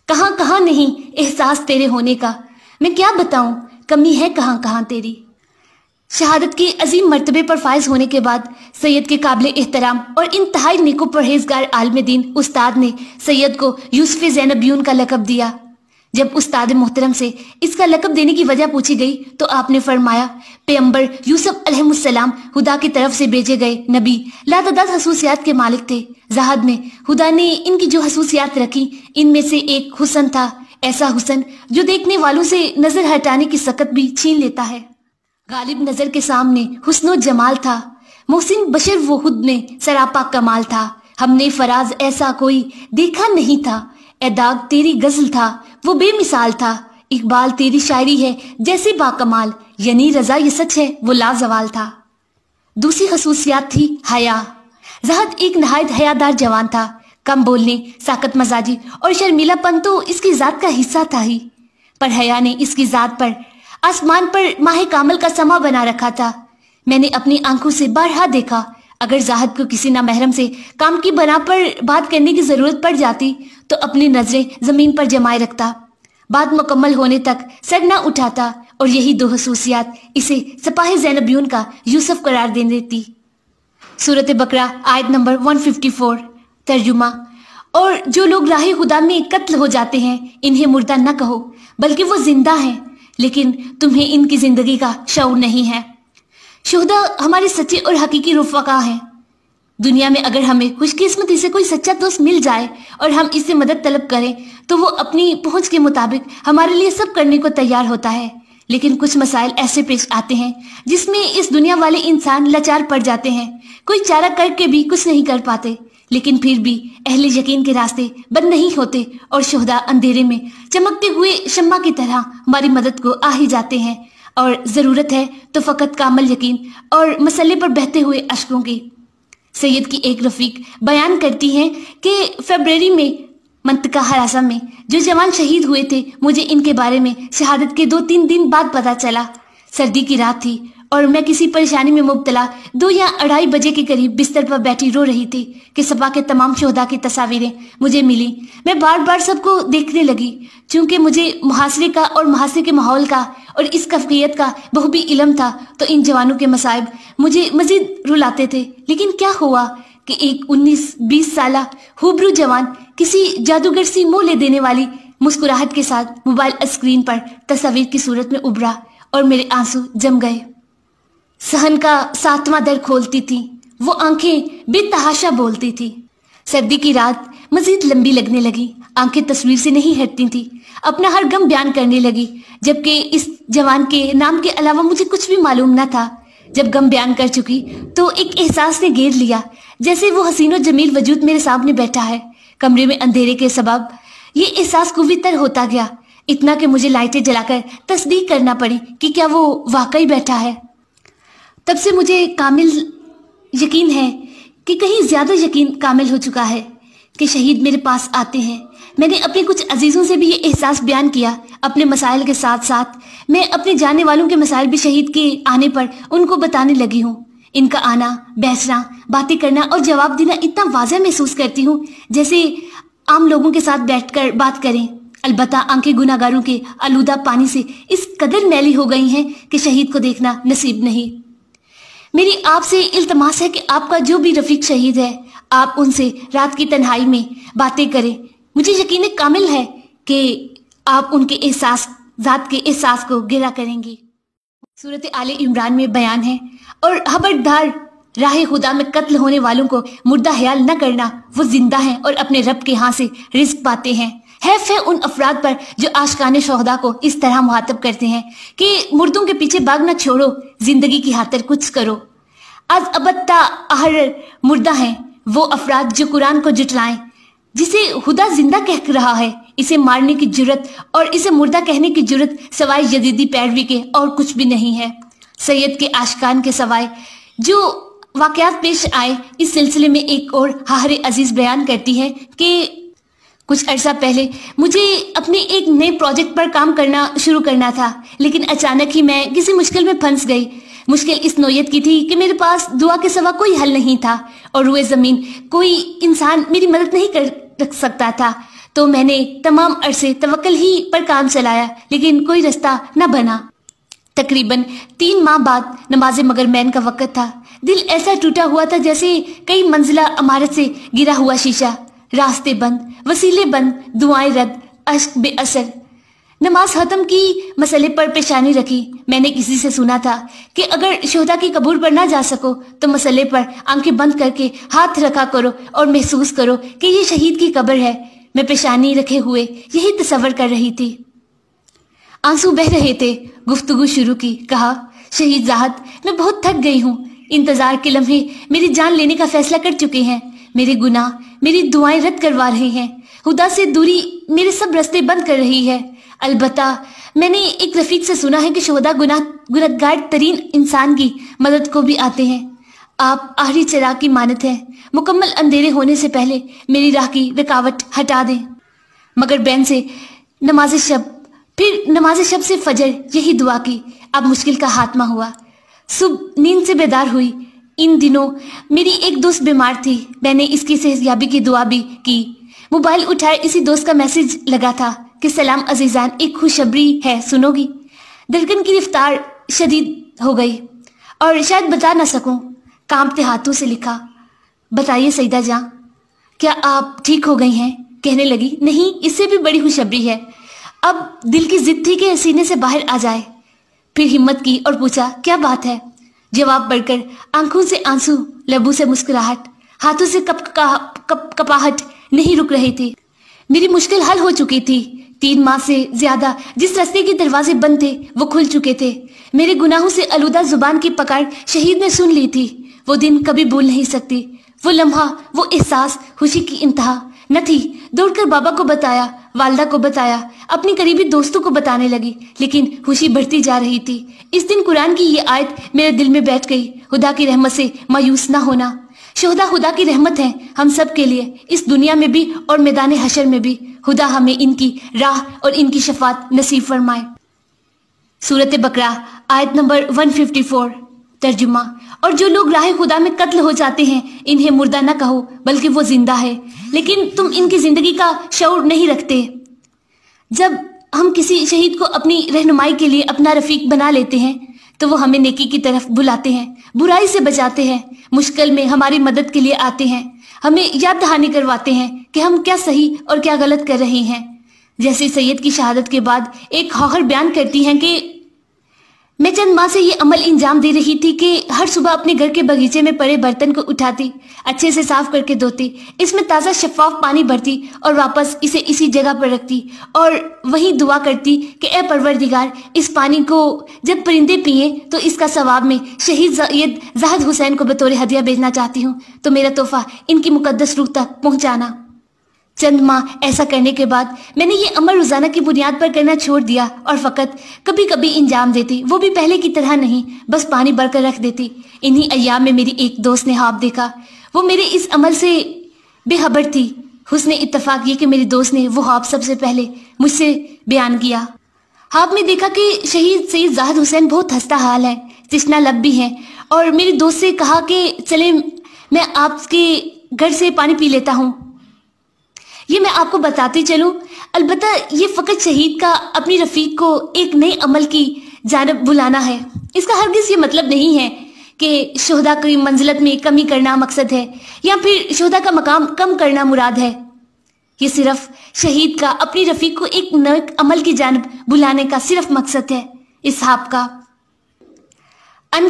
कहाँ कहाँ नहीं एहसास तेरे होने का मैं क्या बताऊं कमी है कहाँ कहाँ तेरी शहादत की अजीम मरतबे पर फायज होने के बाद सैयद के काबिल एहतराम और इंतहाई निको परहेजगार आलम दीन उस्ताद ने सैयद को यूसुफ जैनबियून का लकब दिया जब उस्ताद मोहतरम से इसका लकब देने की वजह पूछी गई तो आपने फरमाया पेयम्बर यूसुफ अलहमसलाम हुदा की तरफ से भेजे गए नबी लातदाद खसूसियात के मालिक थे जहाद में हुदा ने इनकी जो खसूसियात रखी इनमें से एक हुसन था ऐसा हुसन जो देखने वालों से नजर हटाने की सकत भी छीन लेता है गालिब नजर के सामने हुसनो जमाल था मोहसिन बशर वो खुद में सरापा कमाल था हमने फराज ऐसा कोई देखा नहीं था ए दाग तेरी गजल था वो बेमिसाल था इकबाल तेरी शायरी है जैसी बाकमाल यानी रजा ये सच है वो लाजवाल था दूसरी खसूसियात थी हया जहद एक नहायत हयादार जवान था कम बोलने साकत मजाजी और शर्मिलापन तो इसकी ज़ात का हिस्सा था ही पर हया ने इसकी ज़ात पर आसमान पर माह कामल का समा बना रखा था मैंने अपनी आंखों से बारहा देखा अगर जाहद को किसी ना महरम से काम की बना पर बात करने की जरूरत पड़ जाती तो अपनी नजरें जमीन पर जमाए रखता बात मुकम्मल होने तक सर न उठाता और यही दो खसूसियात इसे सपाही जैनब्यून का यूसुफ करार दे देती सूरत बकरा आयत नंबर 154 तर्जुमा और जो लोग राह खुदा में कत्ल हो जाते हैं इन्हें मुर्दा न कहो बल्कि वो जिंदा हैं लेकिन तुम्हें इनकी जिंदगी का शौर नहीं है शोहदा हमारे सच्चे और हकीकी का है दुनिया में अगर हमें खुशकिस्मती से कोई सच्चा दोस्त मिल जाए और हम इससे मदद तलब करें तो वो अपनी पहुंच के मुताबिक हमारे लिए सब करने को तैयार होता है लेकिन कुछ मसाइल ऐसे पेश आते हैं जिसमें इस दुनिया वाले इंसान लाचार पड़ जाते हैं कोई चारा करके भी कुछ नहीं कर पाते लेकिन फिर भी अहले यकीन के रास्ते बंद नहीं होते और शोहदा अंधेरे में चमकते हुए शम्मा की तरह हमारी मदद को आ ही जाते हैं और ज़रूरत है तो फ़कत कामल यकीन और मसले पर बहते हुए अशकों की सैयद की एक रफ़ीक बयान करती है कि फेबररी में मंतका हरासा में जो जवान शहीद हुए थे मुझे इनके बारे में शहादत के दो तीन दिन बाद पता चला सर्दी की रात थी और मैं किसी परेशानी में मुबतला दो या अढ़ाई बजे के करीब बिस्तर पर बैठी रो रही थी कि सपा के तमाम शोधा की तस्वीरें मुझे मिली मैं बार बार सबको देखने लगी चूंकि मुझे मुहासरे का और मुहासरे के माहौल का और इस कफियत का बखूबी इलम था तो इन जवानों के मसायब मुझे मजीद रुलाते थे लेकिन क्या हुआ कि एक उन्नीस बीस साल हुबरू जवान किसी जादूगर सी मोह ले देने वाली मुस्कुराहट के साथ मोबाइल स्क्रीन पर तस्वीर की सूरत में उभरा और मेरे आंसू जम गए सहन का सातवां दर खोलती थी वो आंखें बेतहाशा बोलती थी सर्दी की रात मजीद लंबी लगने लगी आंखें तस्वीर से नहीं हटती थी अपना हर गम बयान करने लगी जबकि इस जवान के नाम के अलावा मुझे कुछ भी मालूम ना था जब गम बयान कर चुकी तो एक एहसास ने घेर लिया जैसे वो हसीनो जमील वजूद मेरे सामने बैठा है कमरे में अंधेरे के सबब ये एहसास कुवी तर होता गया इतना कि मुझे लाइटें जलाकर तस्दीक करना पड़ी कि क्या वो वाकई बैठा है तब से मुझे कामिल यकीन है कि कहीं ज़्यादा यकीन कामिल हो चुका है कि शहीद मेरे पास आते हैं मैंने अपने कुछ अजीज़ों से भी ये एहसास बयान किया अपने मसाइल के साथ साथ मैं अपने जाने वालों के मसाइल भी शहीद के आने पर उनको बताने लगी हूँ इनका आना बहसना बातें करना और जवाब देना इतना वाजह महसूस करती हूँ जैसे आम लोगों के साथ बैठकर बात करें अलबत् आंखें गुनागारों के आलूदा पानी से इस कदर मैली हो गई हैं कि शहीद को देखना नसीब नहीं मेरी आपसे इल्तमास है कि आपका जो भी रफीक शहीद है आप उनसे रात की तन्हाई में बातें करें मुझे यकीन कामिल है कि आप उनके एहसास ज़ात के एहसास को गिरा करेंगे सूरत आल इमरान में बयान है और खबरदार राह खुदा में कत्ल होने वालों को मुर्दा ख्याल न करना वो जिंदा हैं और अपने रब के यहाँ से रिस्क पाते हैं हैफ है उन अफराद पर जो आशकान शहदा को इस तरह मुहातब करते हैं कि मुर्दों के पीछे भागना छोड़ो जिंदगी की हाथर कुछ करो आज अबत्ता अहर मुर्दा है वो अफराद जो कुरान को जुटलाएं जिसे हुदा जिंदा कह रहा है इसे मारने की जरूरत और इसे मुर्दा कहने की जरूरत सवाए यदीदी पैरवी के और कुछ भी नहीं है सैयद के आशकान के सवाए जो वाकयात पेश आए इस सिलसिले में एक और हाहरे अजीज बयान करती है कि कुछ अर्सा पहले मुझे अपने एक नए प्रोजेक्ट पर काम करना शुरू करना था लेकिन अचानक ही मैं किसी मुश्किल में फंस गई मुश्किल इस नोयत की थी कि मेरे पास दुआ के सवा कोई हल नहीं था और रुए जमीन कोई इंसान मेरी मदद नहीं कर सकता था तो मैंने तमाम अरसे तवक्ल ही पर काम चलाया लेकिन कोई रास्ता न बना तकरीबन तीन माह बाद नमाज मगर मैन का वक्त था दिल ऐसा टूटा हुआ था जैसे कई मंजिला इमारत से गिरा हुआ शीशा रास्ते बंद वसीले बंद दुआएं रद्द अश्क बेअसर नमाज खत्म की मसले पर पेशानी रखी मैंने किसी से सुना था कि अगर शोधा की कबूर पर ना जा सको तो मसले पर आंखें बंद करके हाथ रखा करो और महसूस करो कि ये शहीद की कब्र है मैं परेशानी रखे हुए यही तस्वर कर रही थी आंसू बह रहे थे गुफ्तगु शुरू की कहा शहीद जाहत मैं बहुत थक गई हूँ इंतजार के लम्हे मेरी जान लेने का फैसला कर चुके हैं मेरे गुनाह मेरी दुआएं रद्द करवा रहे हैं खुदा से दूरी मेरे सब रस्ते बंद कर रही है अलबत् मैंने एक रफीक से सुना है कि शहदा गुना गुनागार तरीन इंसान की मदद को भी आते हैं आप आहरी चिराग की मानत हैं मुकम्मल अंधेरे होने से पहले मेरी राह की रुकावट हटा दें मगर बैन से नमाज शब फिर नमाज शब से फजर यही दुआ की अब मुश्किल का हाथमा हुआ सुबह नींद से बेदार हुई इन दिनों मेरी एक दोस्त बीमार थी मैंने इसकी सेहतयाबी की दुआ भी की मोबाइल उठाए इसी दोस्त का मैसेज लगा था कि सलाम अजीजान एक खुशबरी है सुनोगी धड़कन की रफ्तार शदीद हो गई और शायद बता ना सकूं कांपते हाथों से लिखा बताइए सईदा जहाँ क्या आप ठीक हो गई हैं कहने लगी नहीं इससे भी बड़ी खुशबरी है अब दिल की जिद थी कि सीने से बाहर आ जाए फिर हिम्मत की और पूछा क्या बात है जवाब बढ़कर आंखों से आंसू लबू से मुस्कुराहट हाथों से कप कप कपाहट नहीं रुक रहे थे मेरी मुश्किल हल हो चुकी थी तीन माह से ज्यादा जिस रास्ते के दरवाजे बंद थे वो खुल चुके थे मेरे गुनाहों से अलूदा जुबान की पकड़ शहीद ने सुन ली थी वो दिन कभी भूल नहीं सकती वो लम्हा वो एहसास खुशी की इंतहा न थी दौड़कर बाबा को बताया वालदा को बताया अपने करीबी दोस्तों को बताने लगी लेकिन खुशी बढ़ती जा रही थी इस दिन कुरान की ये आयत मेरे दिल में बैठ गई खुदा की रहमत से मायूस ना होना शहदा खुदा की रहमत है हम सब के लिए इस दुनिया में भी और मैदान हशर में भी खुदा हमें इनकी राह और इनकी शफात नसीब फरमाए सूरत बकरा आयत नंबर 154 तर्जुमा और जो लोग राह खुदा में कत्ल हो जाते हैं इन्हें मुर्दा ना कहो बल्कि वो जिंदा है लेकिन तुम इनकी जिंदगी का शौर नहीं रखते जब हम किसी शहीद को अपनी रहनुमाई के लिए अपना रफीक बना लेते हैं तो वो हमें नेकी की तरफ बुलाते हैं बुराई से बचाते हैं मुश्किल में हमारी मदद के लिए आते हैं हमें याद दहानी करवाते हैं कि हम क्या सही और क्या गलत कर रहे हैं जैसे सैयद की शहादत के बाद एक खौहर बयान करती हैं कि मैं चंद माह से ये अमल इंजाम दे रही थी कि हर सुबह अपने घर के बगीचे में पड़े बर्तन को उठाती अच्छे से साफ करके धोती इसमें ताज़ा शफाफ पानी भरती और वापस इसे इसी जगह पर रखती और वही दुआ करती कि ए परवरदिगार इस पानी को जब परिंदे पिए तो इसका सवाब में शहीद जाहद हुसैन को बतौर हदिया भेजना चाहती हूँ तो मेरा तोहफा इनकी मुकदस रूह तक पहुँचाना चंद माह ऐसा करने के बाद मैंने ये अमल रोजाना की बुनियाद पर करना छोड़ दिया और फकत कभी कभी इंजाम देती वो भी पहले की तरह नहीं बस पानी भरकर रख देती इन्हीं अयाम में मेरी एक दोस्त ने हाफ देखा वो मेरे इस अमल से बेहबर थी उसने इतफाक ये कि मेरी दोस्त ने वो हाब सबसे पहले मुझसे बयान किया हाब में देखा कि शहीद सईद जाहद हुसैन बहुत हंसता हाल है तिश्ना लब भी है और मेरी दोस्त से कहा कि चले मैं आपके घर से पानी पी लेता हूँ ये मैं आपको बताते चलूं अलबत्ता ये फ़कत शहीद का अपनी रफ़ीक को एक नए अमल की जानब बुलाना है इसका हरगिज़ ये मतलब नहीं है कि शहदा की मंजिलत में कमी करना मकसद है या फिर शहदा का मकाम कम करना मुराद है ये सिर्फ शहीद का अपनी रफ़ीक को एक नए अमल की जानब बुलाने का सिर्फ मकसद है इस हाब का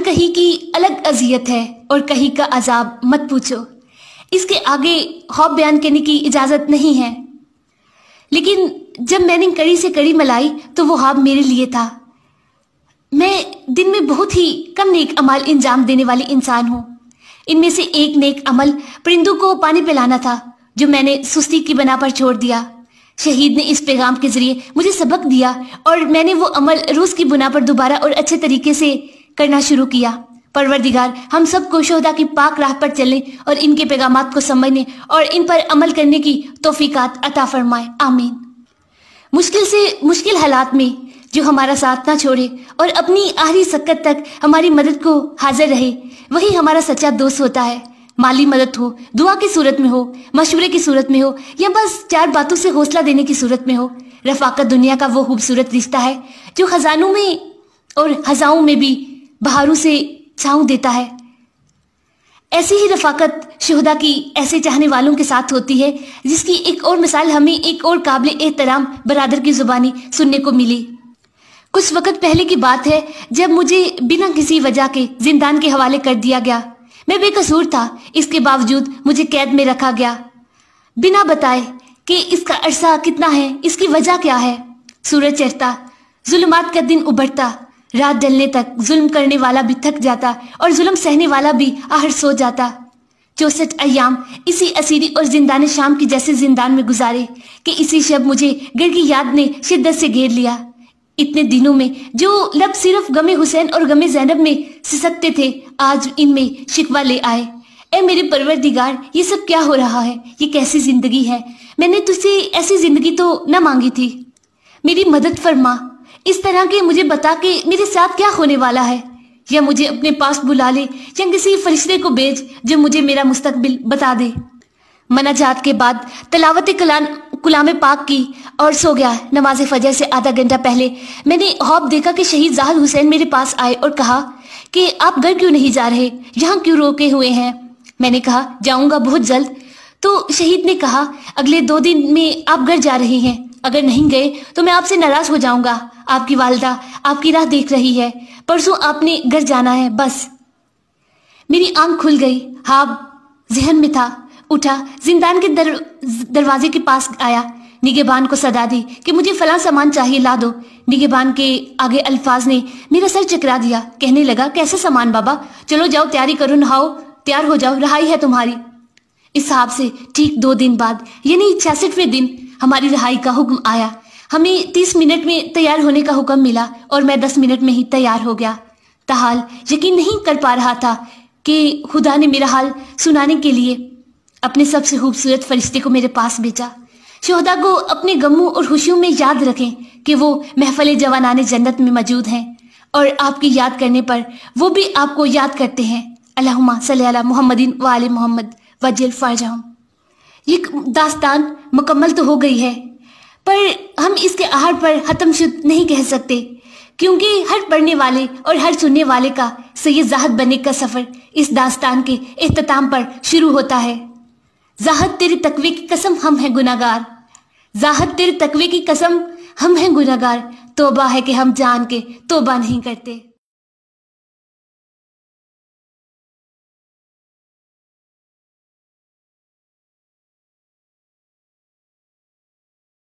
कहीं की अलग अजियत है और कहीं का अजाब मत पूछो इसके आगे हॉप बयान करने की इजाजत नहीं है लेकिन जब मैंने कड़ी से कड़ी मलाई तो वो हॉब मेरे लिए था मैं दिन में बहुत ही कम नेक अमल इंजाम देने वाली इंसान हूं इनमें से एक नेक अमल परिंदू को पानी पिलाना था जो मैंने सुस्ती की बना पर छोड़ दिया शहीद ने इस पैगाम के जरिए मुझे सबक दिया और मैंने वो अमल रूस की बुना पर दोबारा और अच्छे तरीके से करना शुरू किया परवरदिगार हम को शोहदा की पाक राह पर चलने और इनके पैगाम को समझने और इन पर अमल करने की तोफ़ीक़ात अता फरमाए आमीन मुश्किल से मुश्किल हालात में जो हमारा साथ ना छोड़े और अपनी आहरी सक्कत तक हमारी मदद को हाजिर रहे वही हमारा सच्चा दोस्त होता है माली मदद हो दुआ की सूरत में हो मशवरे की सूरत में हो या बस चार बातों से हौसला देने की सूरत में हो रफाकत दुनिया का वो खूबसूरत रिश्ता है जो खजानों में और हजाओं में भी बाहरों से चाव देता है ऐसी ही रफाकत शहदा की ऐसे चाहने वालों के साथ होती है जिसकी एक और मिसाल हमें एक और काबिल एहतराम बरदर की जुबानी सुनने को मिली कुछ वक्त पहले की बात है जब मुझे बिना किसी वजह के जिंदान के हवाले कर दिया गया मैं बेकसूर था इसके बावजूद मुझे कैद में रखा गया बिना बताए कि इसका अरसा कितना है इसकी वजह क्या है सूरज चढ़ता जुलमात का दिन उभरता रात डलने तक जुल्म करने वाला भी थक जाता और जुल्म सहने वाला भी आहर सो जाता चौसठ अयाम इसी असीरी और जिंदान शाम की जैसे जिंदान में गुजारे कि इसी शब मुझे गिर की याद ने शिद्दत से घेर लिया इतने दिनों में जो लब सिर्फ गमे हुसैन और गमे जैनब में सिसकते थे आज इनमें शिकवा ले आए ए मेरे दिगार ये सब क्या हो रहा है ये कैसी जिंदगी है मैंने तुझसे ऐसी जिंदगी तो न मांगी थी मेरी मदद फरमा इस तरह के मुझे बता के मेरे साथ क्या होने वाला है या मुझे अपने पास बुला ले या किसी फरिश्ते को भेज जो मुझे मेरा मुस्तकबिल बता दे मनाजात के बाद तलावत कलान गुलाम पाक की और सो गया नमाज फजर से आधा घंटा पहले मैंने हौब देखा कि शहीद जाहद हुसैन मेरे पास आए और कहा कि आप घर क्यों नहीं जा रहे यहाँ क्यों रोके हुए हैं मैंने कहा जाऊंगा बहुत जल्द तो शहीद ने कहा अगले दो दिन में आप घर जा रहे हैं अगर नहीं गए तो मैं आपसे नाराज हो जाऊंगा आपकी वालदा आपकी राह देख रही है परसों आपने घर जाना है बस मेरी आंख खुल गई हाब जहन में था उठा जिंदान के दर, दरवाजे के पास आया निगेबान को सदा दी कि मुझे फला सामान चाहिए ला दो निगेबान के आगे अल्फाज ने मेरा सर चकरा दिया कहने लगा कैसा सामान बाबा चलो जाओ तैयारी करो नहाओ तैयार हो जाओ रहाई है तुम्हारी इस हिसाब से ठीक दो दिन बाद यानी छियासठवें दिन हमारी रहाई का हुक्म आया हमें तीस मिनट में तैयार होने का हुक्म मिला और मैं दस मिनट में ही तैयार हो गया तहाल यकीन नहीं कर पा रहा था कि खुदा ने मेरा हाल सुनाने के लिए अपने सबसे खूबसूरत फरिश्ते को मेरे पास भेजा शहदा को अपने गमों और खुशियों में याद रखें कि वो महफल जवानान जन्नत में मौजूद हैं और आपकी याद करने पर वो भी आपको याद करते हैं अल्लाहुम्मा सल्ला मोहम्मदिन वाल मोहम्मद वजल फ़ारजहम ये दास्तान मुकम्मल तो हो गई है पर हम इसके आहार पर शुद्ध नहीं कह सकते क्योंकि हर पढ़ने वाले और हर सुनने वाले का सैयद जाहत बनने का सफ़र इस दास्तान के अख्ताम पर शुरू होता है जाहत तेरे तकवे की कसम हम हैं गुनागार जाहत तेरे तकवे की कसम हम हैं गुनागार तोबा है कि हम जान के तोबा नहीं करते